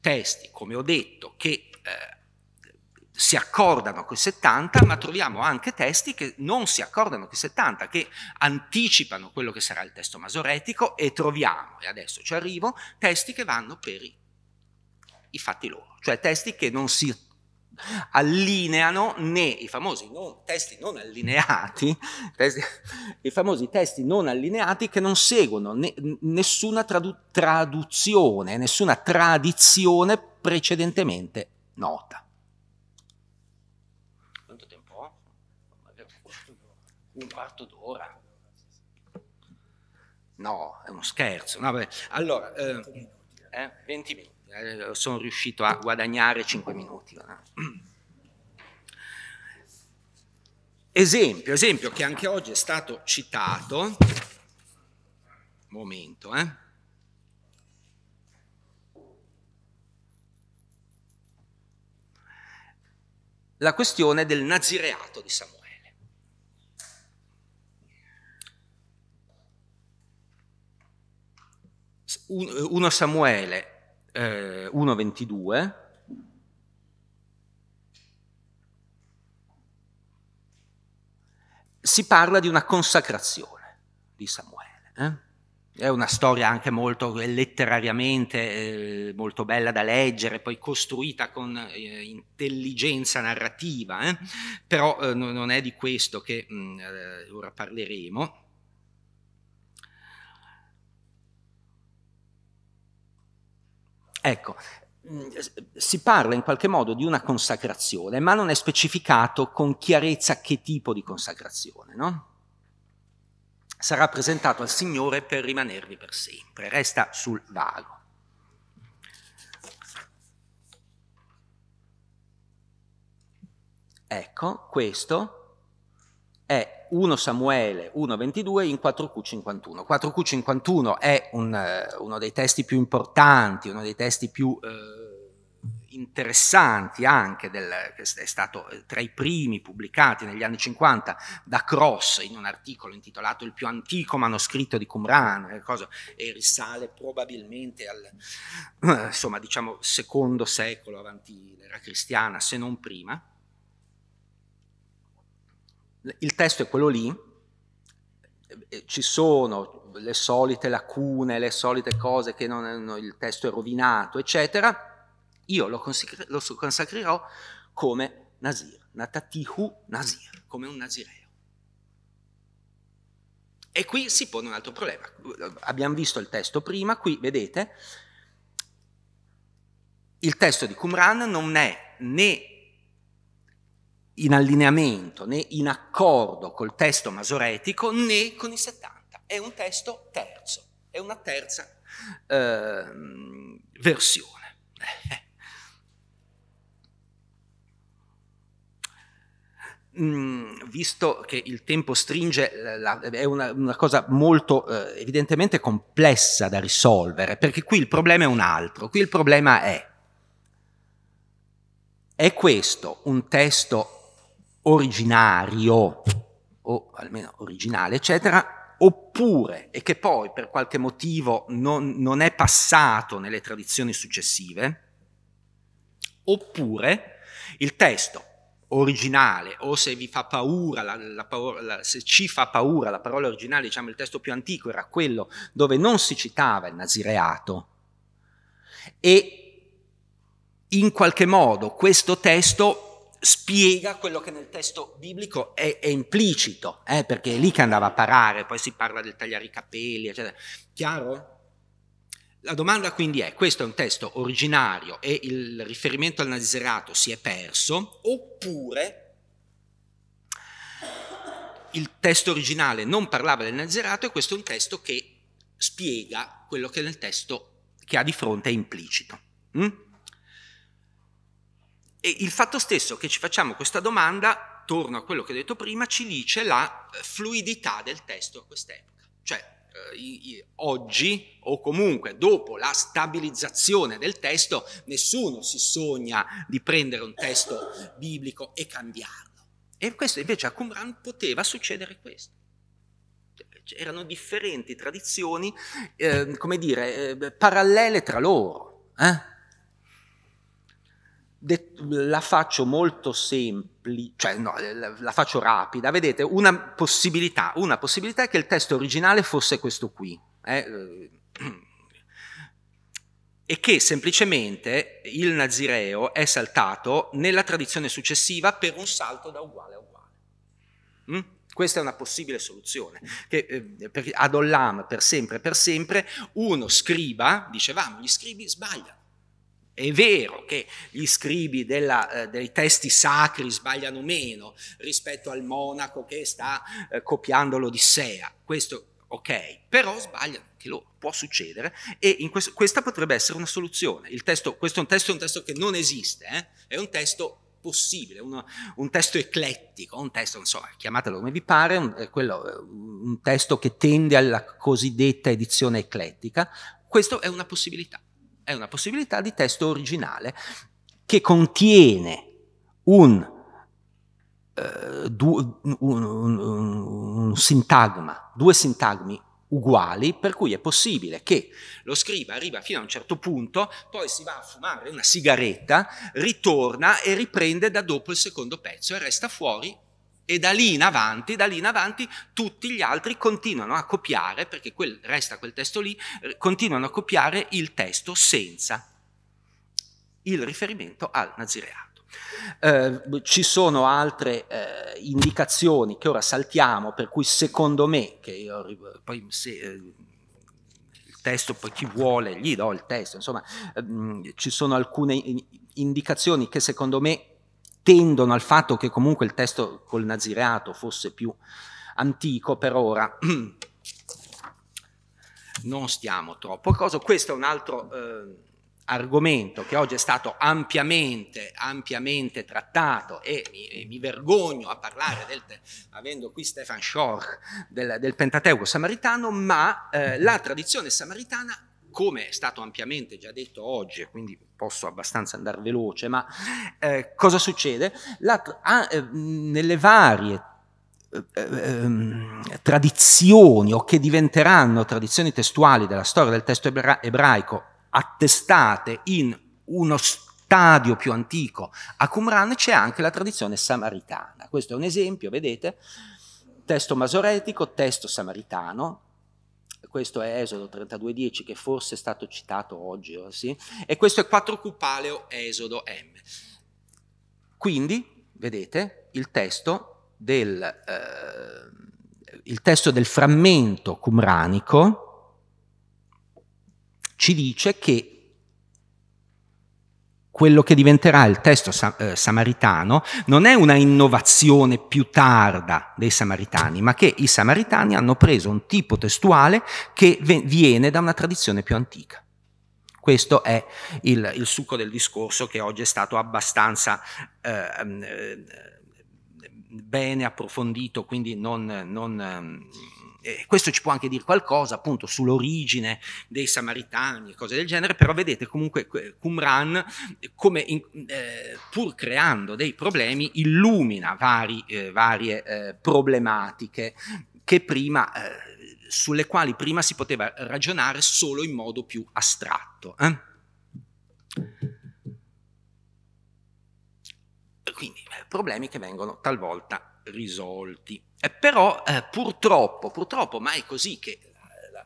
testi, come ho detto, che eh, si accordano con i 70, ma troviamo anche testi che non si accordano con i 70, che anticipano quello che sarà il testo masoretico e troviamo, e adesso ci arrivo, testi che vanno per i, i fatti loro, cioè testi che non si allineano né i famosi non, testi non allineati, testi, i famosi testi non allineati che non seguono ne, nessuna tradu- traduzione, nessuna tradizione precedentemente nota. Quanto tempo ho? Un quarto d'ora. No, è uno scherzo. No, allora, eh, eh, 20 minuti. Eh, sono riuscito a guadagnare 5 minuti. Esempio, esempio che anche oggi è stato citato, momento, eh. la questione del nazireato di Samuele. Uno Samuele eh, 1.22 si parla di una consacrazione di Samuele. Eh? È una storia anche molto eh, letterariamente eh, molto bella da leggere, poi costruita con eh, intelligenza narrativa, eh? però eh, non è di questo che mh, mm, eh, ora parleremo. Ecco, mm, si parla in qualche modo di una consacrazione, ma non è specificato con chiarezza che tipo di consacrazione, no? Sarà presentato al Signore per rimanervi per sempre, resta sul vago. Ecco, questo è 1 Samuele 1.22 in 4Q51. 4Q51 è un, eh, uno dei testi più importanti, uno dei testi più eh, interessanti anche, del, è stato tra i primi pubblicati negli anni 50 da Cross in un articolo intitolato Il più antico manoscritto di Qumran, eh, cosa, e risale probabilmente al eh, insomma, diciamo, secondo secolo avanti l'era cristiana, se non prima il testo è quello lì, ci sono le solite lacune, le solite cose che non, hanno, il testo è rovinato, eccetera, io lo, consacri, lo consacrirò come Nazir, Natatihu Nazir, come un Nazireo. E qui si pone un altro problema. Abbiamo visto il testo prima, qui vedete, il testo di Qumran non è né in allineamento né in accordo col testo masoretico né con i 70. È un testo terzo, è una terza eh, versione. Mm, visto che il tempo stringe, è una, una, cosa molto eh, evidentemente complessa da risolvere, perché qui il problema è un altro, qui il problema è, è questo un testo originario o almeno originale, eccetera, oppure, e che poi per qualche motivo non, non è passato nelle tradizioni successive, oppure il testo originale o se vi fa paura, la, la paura la, se ci fa paura la parola originale, diciamo il testo più antico era quello dove non si citava il nazireato e in qualche modo questo testo spiega quello che nel testo biblico è, è implicito, eh, perché è lì che andava a parare, poi si parla del tagliare i capelli, eccetera. Chiaro? La domanda quindi è, questo è un testo originario e il riferimento al Nazirato si è perso, oppure il testo originale non parlava del Nazirato e questo è un testo che spiega quello che nel testo che ha di fronte è implicito. Mm? E il fatto stesso che ci facciamo questa domanda, torno a quello che ho detto prima, ci dice la eh, fluidità del testo a quest'epoca. Cioè, eh, oggi o comunque dopo la stabilizzazione del testo, nessuno si sogna di prendere un testo biblico e cambiarlo. E questo invece a Qumran poteva succedere questo. Cioè, erano differenti tradizioni, eh, come dire, eh, parallele tra loro. Eh? la faccio molto semplice, cioè no, la, faccio rapida. Vedete, una possibilità, una possibilità è che il testo originale fosse questo qui. Eh, eh? E che semplicemente il Nazireo è saltato nella tradizione successiva per un salto da uguale a uguale. Mm? Questa è una possibile soluzione. Che, eh, per, ad Ollam, per sempre, per sempre, uno scriba, dicevamo, gli scribi sbagliano è vero che gli scribi della, eh, dei testi sacri sbagliano meno rispetto al monaco che sta eh, copiando l'Odissea, questo ok, però sbagliano anche loro, può succedere e questo, questa potrebbe essere una soluzione. Il testo, questo è un testo, un testo che non esiste, eh? è un testo possibile, un, un, testo eclettico, un testo, non so, chiamatelo come vi pare, un, eh, quello, un testo che tende alla cosiddetta edizione eclettica, questa è una possibilità è una possibilità di testo originale che contiene un, eh, du, un, un, un sintagma, due sintagmi uguali, per cui è possibile che lo scriba arriva fino a un certo punto, poi si va a fumare una sigaretta, ritorna e riprende da dopo il secondo pezzo e resta fuori e da lì in avanti, da lì in avanti, tutti gli altri continuano a copiare, perché quel, resta quel testo lì, eh, continuano a copiare il testo senza il riferimento al nazireato. Eh, ci sono altre eh, indicazioni che ora saltiamo, per cui secondo me, che io, poi se, eh, il testo, poi chi vuole gli do il testo, insomma, ehm, ci sono alcune indicazioni che secondo me tendono al fatto che comunque il testo col Nazireato fosse più antico per ora. Non stiamo troppo a cosa. questo è un altro eh, argomento che oggi è stato ampiamente, ampiamente trattato e mi, e mi, vergogno a parlare, del, avendo qui Stefan Schorch, del, del Pentateuco samaritano, ma eh, la tradizione samaritana come è stato ampiamente già detto oggi, quindi posso abbastanza andare veloce, ma eh, cosa succede? La, ah, eh, nelle varie eh, ehm, tradizioni o che diventeranno tradizioni testuali della storia del testo ebraico attestate in uno stadio più antico a Qumran c'è anche la tradizione samaritana. Questo è un esempio, vedete, testo masoretico, testo samaritano, questo è Esodo 32.10 che forse è stato citato oggi, eh, sì? e questo è 4 cupaleo Esodo M. Quindi, vedete, il testo del, eh, il testo del frammento cumranico ci dice che quello che diventerà il testo eh, samaritano non è una innovazione più tarda dei samaritani, ma che i samaritani hanno preso un tipo testuale che viene da una tradizione più antica. Questo è il, il succo del discorso che oggi è stato abbastanza ehm, eh, bene approfondito, quindi non, non ehm, eh, questo ci può anche dire qualcosa appunto sull'origine dei samaritani e cose del genere, però vedete comunque Qumran, come in, eh, pur creando dei problemi, illumina vari, eh, varie eh, problematiche che prima eh, sulle quali prima si poteva ragionare solo in modo più astratto. Eh? Quindi eh, problemi che vengono talvolta risolti. E eh, però eh, purtroppo, purtroppo, ma è così che la, eh, la,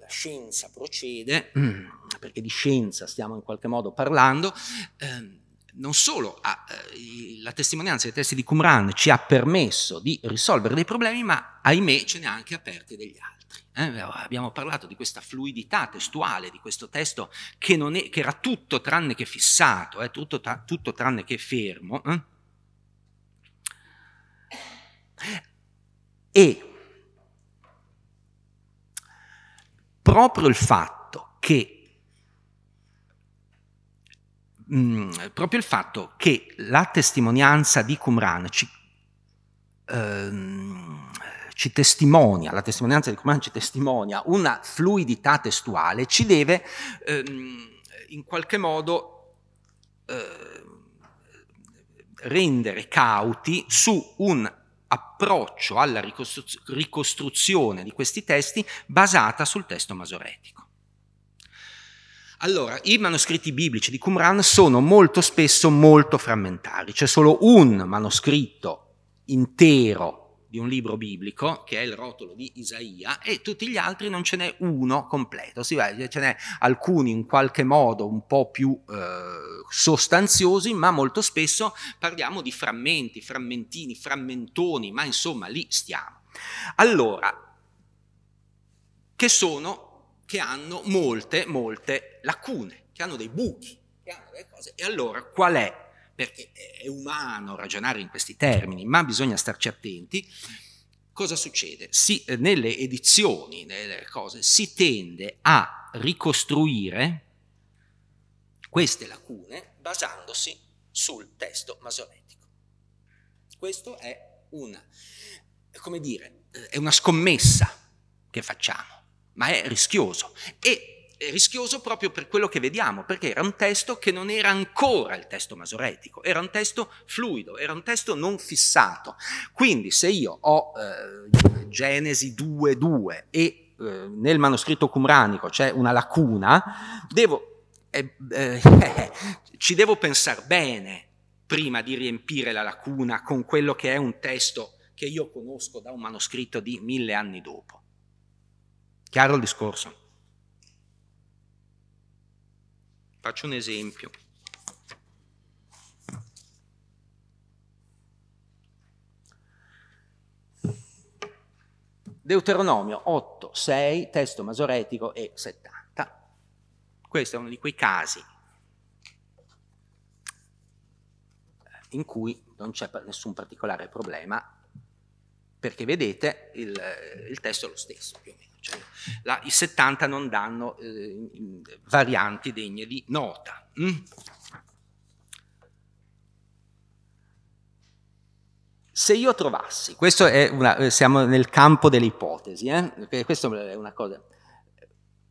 la scienza procede, mm, perché di scienza stiamo in qualche modo parlando, eh, non solo ha, eh, la testimonianza dei testi di Qumran ci ha permesso di risolvere dei problemi, ma ahimè ce ne ha anche aperti degli altri. Eh, abbiamo parlato di questa fluidità testuale di questo testo che, è, che era tutto tranne che fissato, eh, tutto, tutto, tranne che fermo. Eh? E proprio il fatto che, mm, proprio il fatto che la testimonianza di Qumran ci, ehm, ci testimonia, la testimonianza di Qumran ci testimonia una fluidità testuale, ci deve ehm, in qualche modo eh, rendere cauti su un approccio alla ricostruzione di questi testi basata sul testo masoretico. Allora, i manoscritti biblici di Qumran sono molto spesso molto frammentari, c'è solo un manoscritto intero di un libro biblico, che è il rotolo di Isaia, e tutti gli altri non ce n'è uno completo, si vede, ce n'è alcuni in qualche modo un po' più eh, sostanziosi, ma molto spesso parliamo di frammenti, frammentini, frammentoni, ma insomma lì stiamo. Allora, che sono, che hanno molte, molte lacune, che hanno dei buchi, che hanno delle cose, e allora qual è perché è umano ragionare in questi termini, ma bisogna starci attenti. Cosa succede? Si, eh, nelle edizioni, nelle cose, si tende a ricostruire queste lacune basandosi sul testo masoretico. Questo è una, come dire, eh, è una scommessa che facciamo, ma è rischioso. E rischioso proprio per quello che vediamo, perché era un testo che non era ancora il testo masoretico, era un testo fluido, era un testo non fissato. Quindi se io ho eh, Genesi 2.2 e eh, nel manoscritto cumranico c'è una lacuna, devo, eh, eh ci devo pensare bene prima di riempire la lacuna con quello che è un testo che io conosco da un manoscritto di mille anni dopo. Chiaro il discorso? Faccio un esempio. Deuteronomio 8, 6, testo masoretico e 70. Questo è uno di quei casi in cui non c'è nessun particolare problema perché vedete il, eh, il testo è lo stesso più o meno. Cioè, la, I 70 non danno eh, varianti degne di nota. Mm? Se io trovassi, questo è una, eh, siamo nel campo delle ipotesi, eh? questa è una cosa,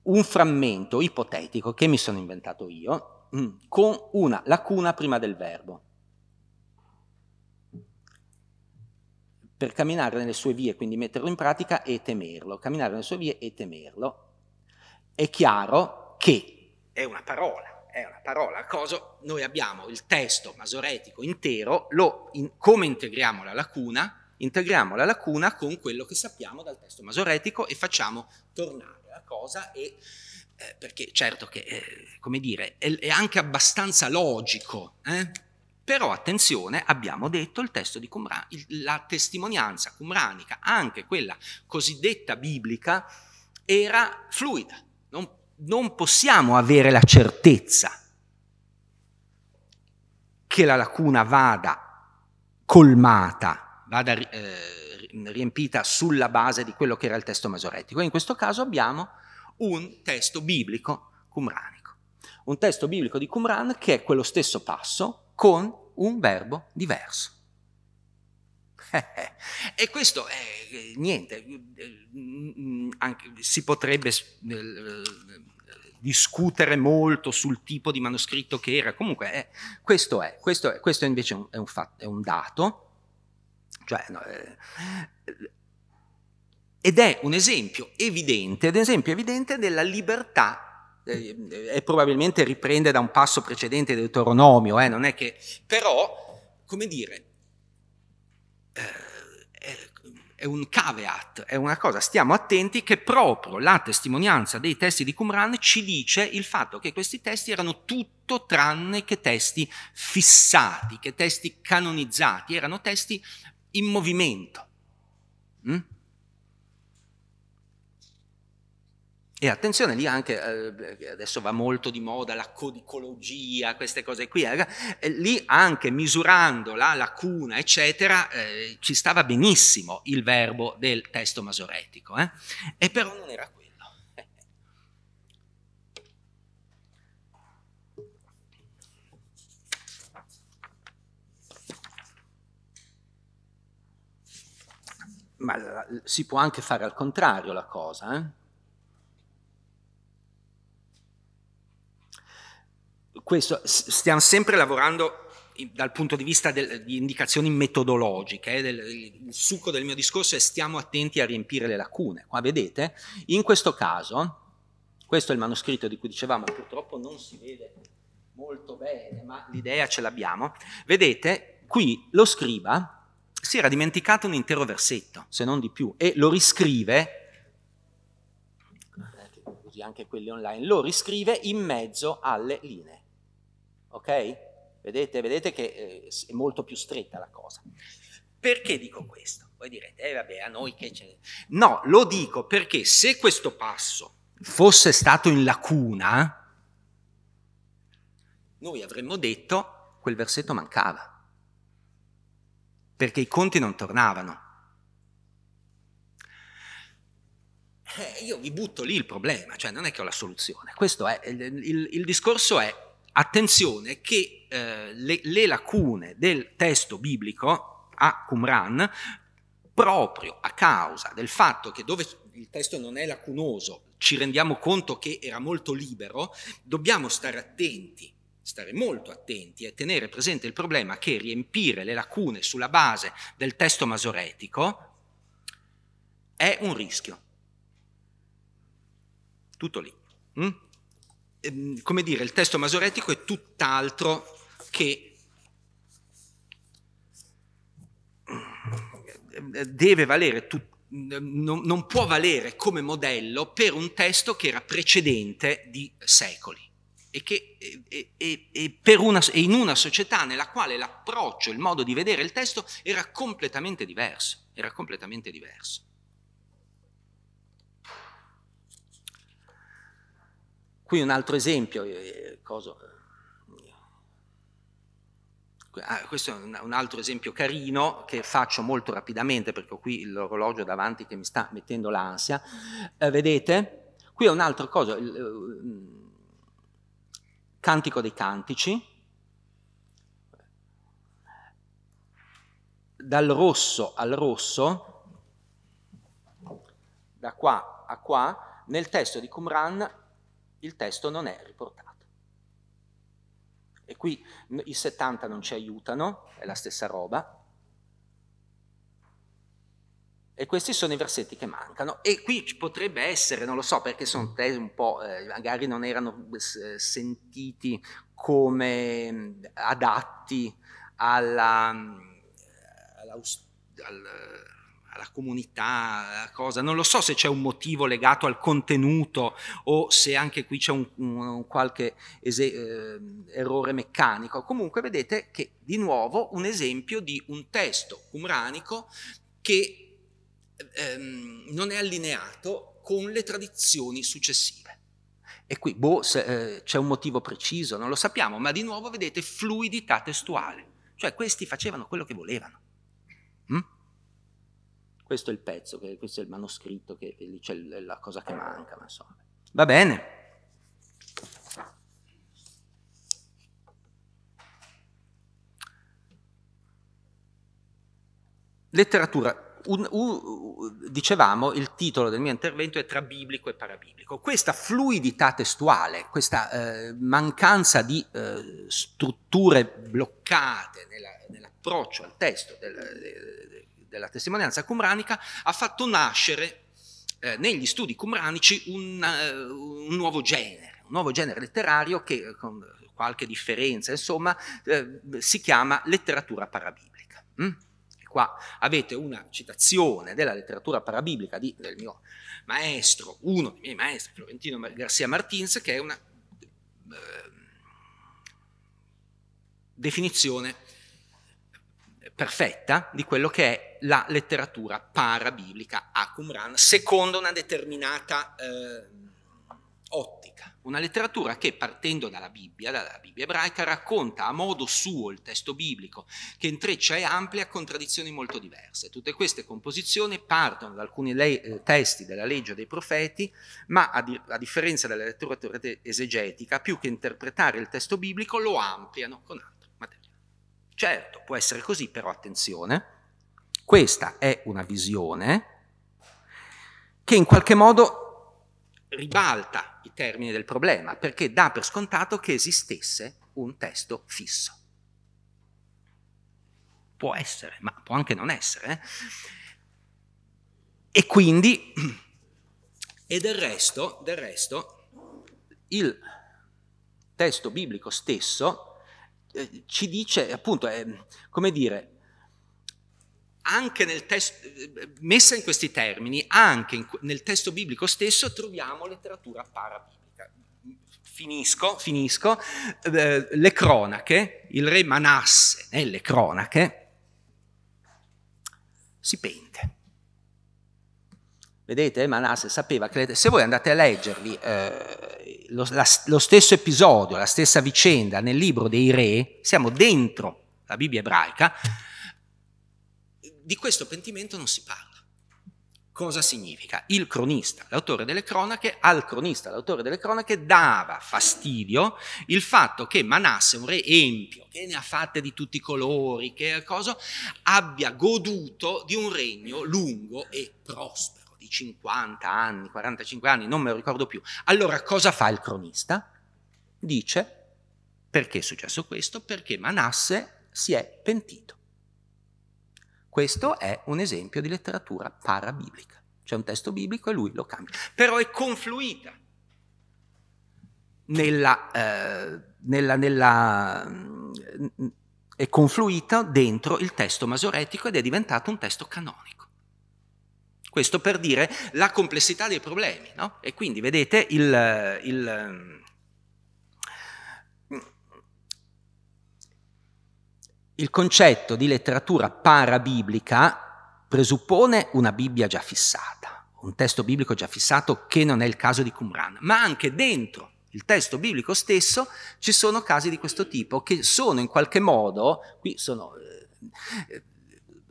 un frammento ipotetico che mi sono inventato io mm, con una lacuna prima del verbo. per camminare nelle sue vie, quindi metterlo in pratica e temerlo. Camminare nelle sue vie e temerlo. È chiaro che è una parola, è una parola. Cosa? Noi abbiamo il testo masoretico intero, lo, in, come integriamo la lacuna? Integriamo la lacuna con quello che sappiamo dal testo masoretico e facciamo tornare la cosa e eh, perché certo che, eh, come dire, è, è anche abbastanza logico, eh? Però attenzione, abbiamo detto il testo di Qumran, la testimonianza cumranica, anche quella cosiddetta biblica, era fluida. Non, non possiamo avere la certezza che la lacuna vada colmata, vada eh, riempita sulla base di quello che era il testo masoretico. In questo caso abbiamo un testo biblico cumranico. Un testo biblico di Qumran che è quello stesso passo con un verbo diverso. e questo è eh, niente, eh, mm, anche, si potrebbe eh, discutere molto sul tipo di manoscritto che era, comunque eh, questo, è, questo, è, questo invece è un, è un, fatto, è un dato, cioè, no, eh, ed è un esempio evidente, un esempio evidente della libertà eh, e probabilmente riprende da un passo precedente del Toronomio, eh, non è che... Però, come dire, eh, è un caveat, è una cosa, stiamo attenti che proprio la testimonianza dei testi di Qumran ci dice il fatto che questi testi erano tutto tranne che testi fissati, che testi canonizzati, erano testi in movimento. Mm? E attenzione, lì anche, eh, eh, adesso va molto di moda la codicologia, queste cose qui, eh, eh, lì anche misurando la lacuna, eccetera, eh, ci stava benissimo il verbo del testo masoretico, eh? e però non era quello. Ma si può anche fare al contrario la cosa, eh? questo, stiamo sempre lavorando dal punto di vista del, di indicazioni metodologiche, eh, del, il succo del mio discorso è stiamo attenti a riempire le lacune. Qua vedete, in questo caso, questo è il manoscritto di cui dicevamo, purtroppo non si vede molto bene, ma l'idea ce l'abbiamo. Vedete, qui lo scriva si era dimenticato un intero versetto, se non di più, e lo riscrive anche quelli online, lo riscrive in mezzo alle linee. Ok? Vedete, vedete che eh, è molto più stretta la cosa. Perché dico questo? Voi direte, eh vabbè, a noi che c'è... No, lo dico perché se questo passo fosse stato in lacuna, noi avremmo detto quel versetto mancava, perché i conti non tornavano. Eh, io vi butto lì il problema, cioè non è che ho la soluzione, questo è, il, il, il discorso è attenzione che eh, le, le, lacune del testo biblico a Qumran, proprio a causa del fatto che dove il testo non è lacunoso, ci rendiamo conto che era molto libero, dobbiamo stare attenti, stare molto attenti e tenere presente il problema che riempire le lacune sulla base del testo masoretico è un rischio. Tutto lì. Mm? Ehm, come dire, il testo masoretico è tutt'altro che ehm, deve valere, tu, non, non può valere come modello per un testo che era precedente di secoli e, che, e, e, e una, in una società nella quale l'approccio, il modo di vedere il testo era completamente diverso, era completamente diverso. Qui un altro esempio, eh, eh, eh ah, questo è un, altro esempio carino che faccio molto rapidamente perché ho qui l'orologio davanti che mi sta mettendo l'ansia. Eh, vedete? Qui è un'altra cosa, il eh, mm, Cantico dei Cantici, dal rosso al rosso, da qua a qua, nel testo di Qumran il testo non è riportato. E qui i 70 non ci aiutano, è la stessa roba. E questi sono i versetti che mancano. E qui potrebbe essere, non lo so, perché sono tesi un po', eh, magari non erano sentiti come mm, adatti alla, mm, alla, al, alla comunità, alla cosa. Non lo so se c'è un motivo legato al contenuto o se anche qui c'è un, un, un qualche eh, errore meccanico. Comunque vedete che di nuovo un esempio di un testo umranico che ehm, non è allineato con le tradizioni successive. E qui, boh, se, eh, c'è un motivo preciso, non lo sappiamo, ma di nuovo vedete fluidità testuale. Cioè questi facevano quello che volevano questo è il pezzo, che, questo è il manoscritto, che lì c'è la cosa che manca, ma insomma. Va bene. Letteratura. Un, un, un, dicevamo, il titolo del mio intervento è tra biblico e parabiblico. Questa fluidità testuale, questa eh, mancanza di eh, strutture bloccate nella, nell'approccio al testo, del, della testimonianza cumranica ha fatto nascere eh, negli studi cumranici un, uh, un, nuovo genere, un nuovo genere letterario che eh, con qualche differenza insomma eh, si chiama letteratura parabiblica. Mm? Qua avete una citazione della letteratura parabiblica di, del mio maestro, uno dei miei maestri, Florentino Garcia Martins, che è una eh, definizione perfetta di quello che è la letteratura parabiblica a Qumran, secondo una determinata eh, ottica. Una letteratura che, partendo dalla Bibbia, dalla Bibbia ebraica, racconta a modo suo il testo biblico, che intreccia e amplia contraddizioni molto diverse. Tutte queste composizioni partono da alcuni le- eh, testi della legge dei profeti, ma a, di- a differenza della letteratura esegetica, più che interpretare il testo biblico, lo ampliano con altri Certo, può essere così, però attenzione, questa è una visione che in qualche modo ribalta i termini del problema, perché dà per scontato che esistesse un testo fisso. Può essere, ma può anche non essere. Eh? E quindi, e del resto, del resto il testo biblico stesso eh, ci dice, appunto, è, come dire, anche nel testo, eh, messa in questi termini, anche in, nel testo biblico stesso troviamo letteratura parabiblica. Finisco, finisco. Eh, le cronache, il re Manasse nelle eh, cronache si pente. Vedete, Manasse sapeva, che se voi andate a leggervi eh, lo, la, lo, stesso episodio, la stessa vicenda nel libro dei re, siamo dentro la Bibbia ebraica, di questo pentimento non si parla. Cosa significa? Il cronista, l'autore delle cronache, al cronista, l'autore delle cronache, dava fastidio il fatto che Manasse, un re empio, che ne ha fatte di tutti i colori, che cosa, abbia goduto di un regno lungo e prospero di 50 anni, 45 anni, non me lo ricordo più. Allora cosa fa il cronista? Dice perché è successo questo? Perché Manasse si è pentito. Questo è un esempio di letteratura parabiblica. C'è un testo biblico e lui lo cambia. Però è confluita nella, eh, nella, nella, mm, è confluita dentro il testo masoretico ed è diventato un testo canonico. Questo per dire la complessità dei problemi. No? E quindi vedete il, il ehm, Il concetto di letteratura parabiblica presuppone una Bibbia già fissata, un testo biblico già fissato che non è il caso di Qumran, ma anche dentro il testo biblico stesso ci sono casi di questo tipo che sono in qualche modo, qui sono... Eh,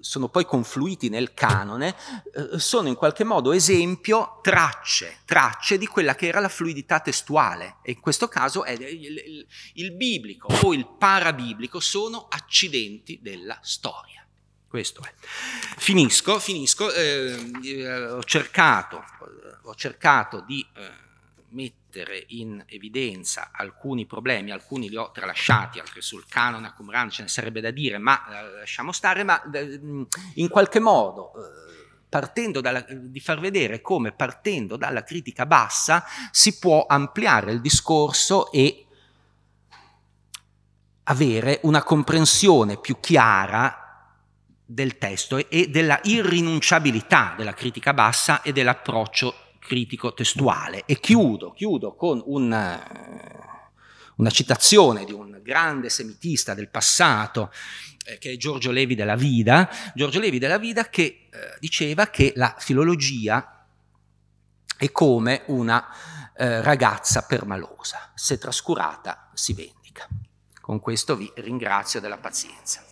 sono poi confluiti nel canone, eh, sono in qualche modo esempio, tracce, tracce di quella che era la fluidità testuale, e in questo caso è il, il, il biblico o il parabiblico sono accidenti della storia. Questo è. Finisco, finisco, ehm, eh, ho, cercato, eh, ho cercato di eh, mettere mettere in evidenza alcuni problemi, alcuni li ho tralasciati, altri sul canone a Qumran ce ne sarebbe da dire, ma eh, lasciamo stare, ma eh, in qualche modo eh, partendo dalla, eh, di far vedere come partendo dalla critica bassa si può ampliare il discorso e avere una comprensione più chiara del testo e della irrinunciabilità della critica bassa e dell'approccio critico testuale. E chiudo, chiudo con una, eh, una citazione di un grande semitista del passato, eh, che è Giorgio Levi della Vida, Giorgio Levi della Vida che eh, diceva che la filologia è come una eh, ragazza permalosa, se trascurata si vendica. Con questo vi ringrazio della pazienza.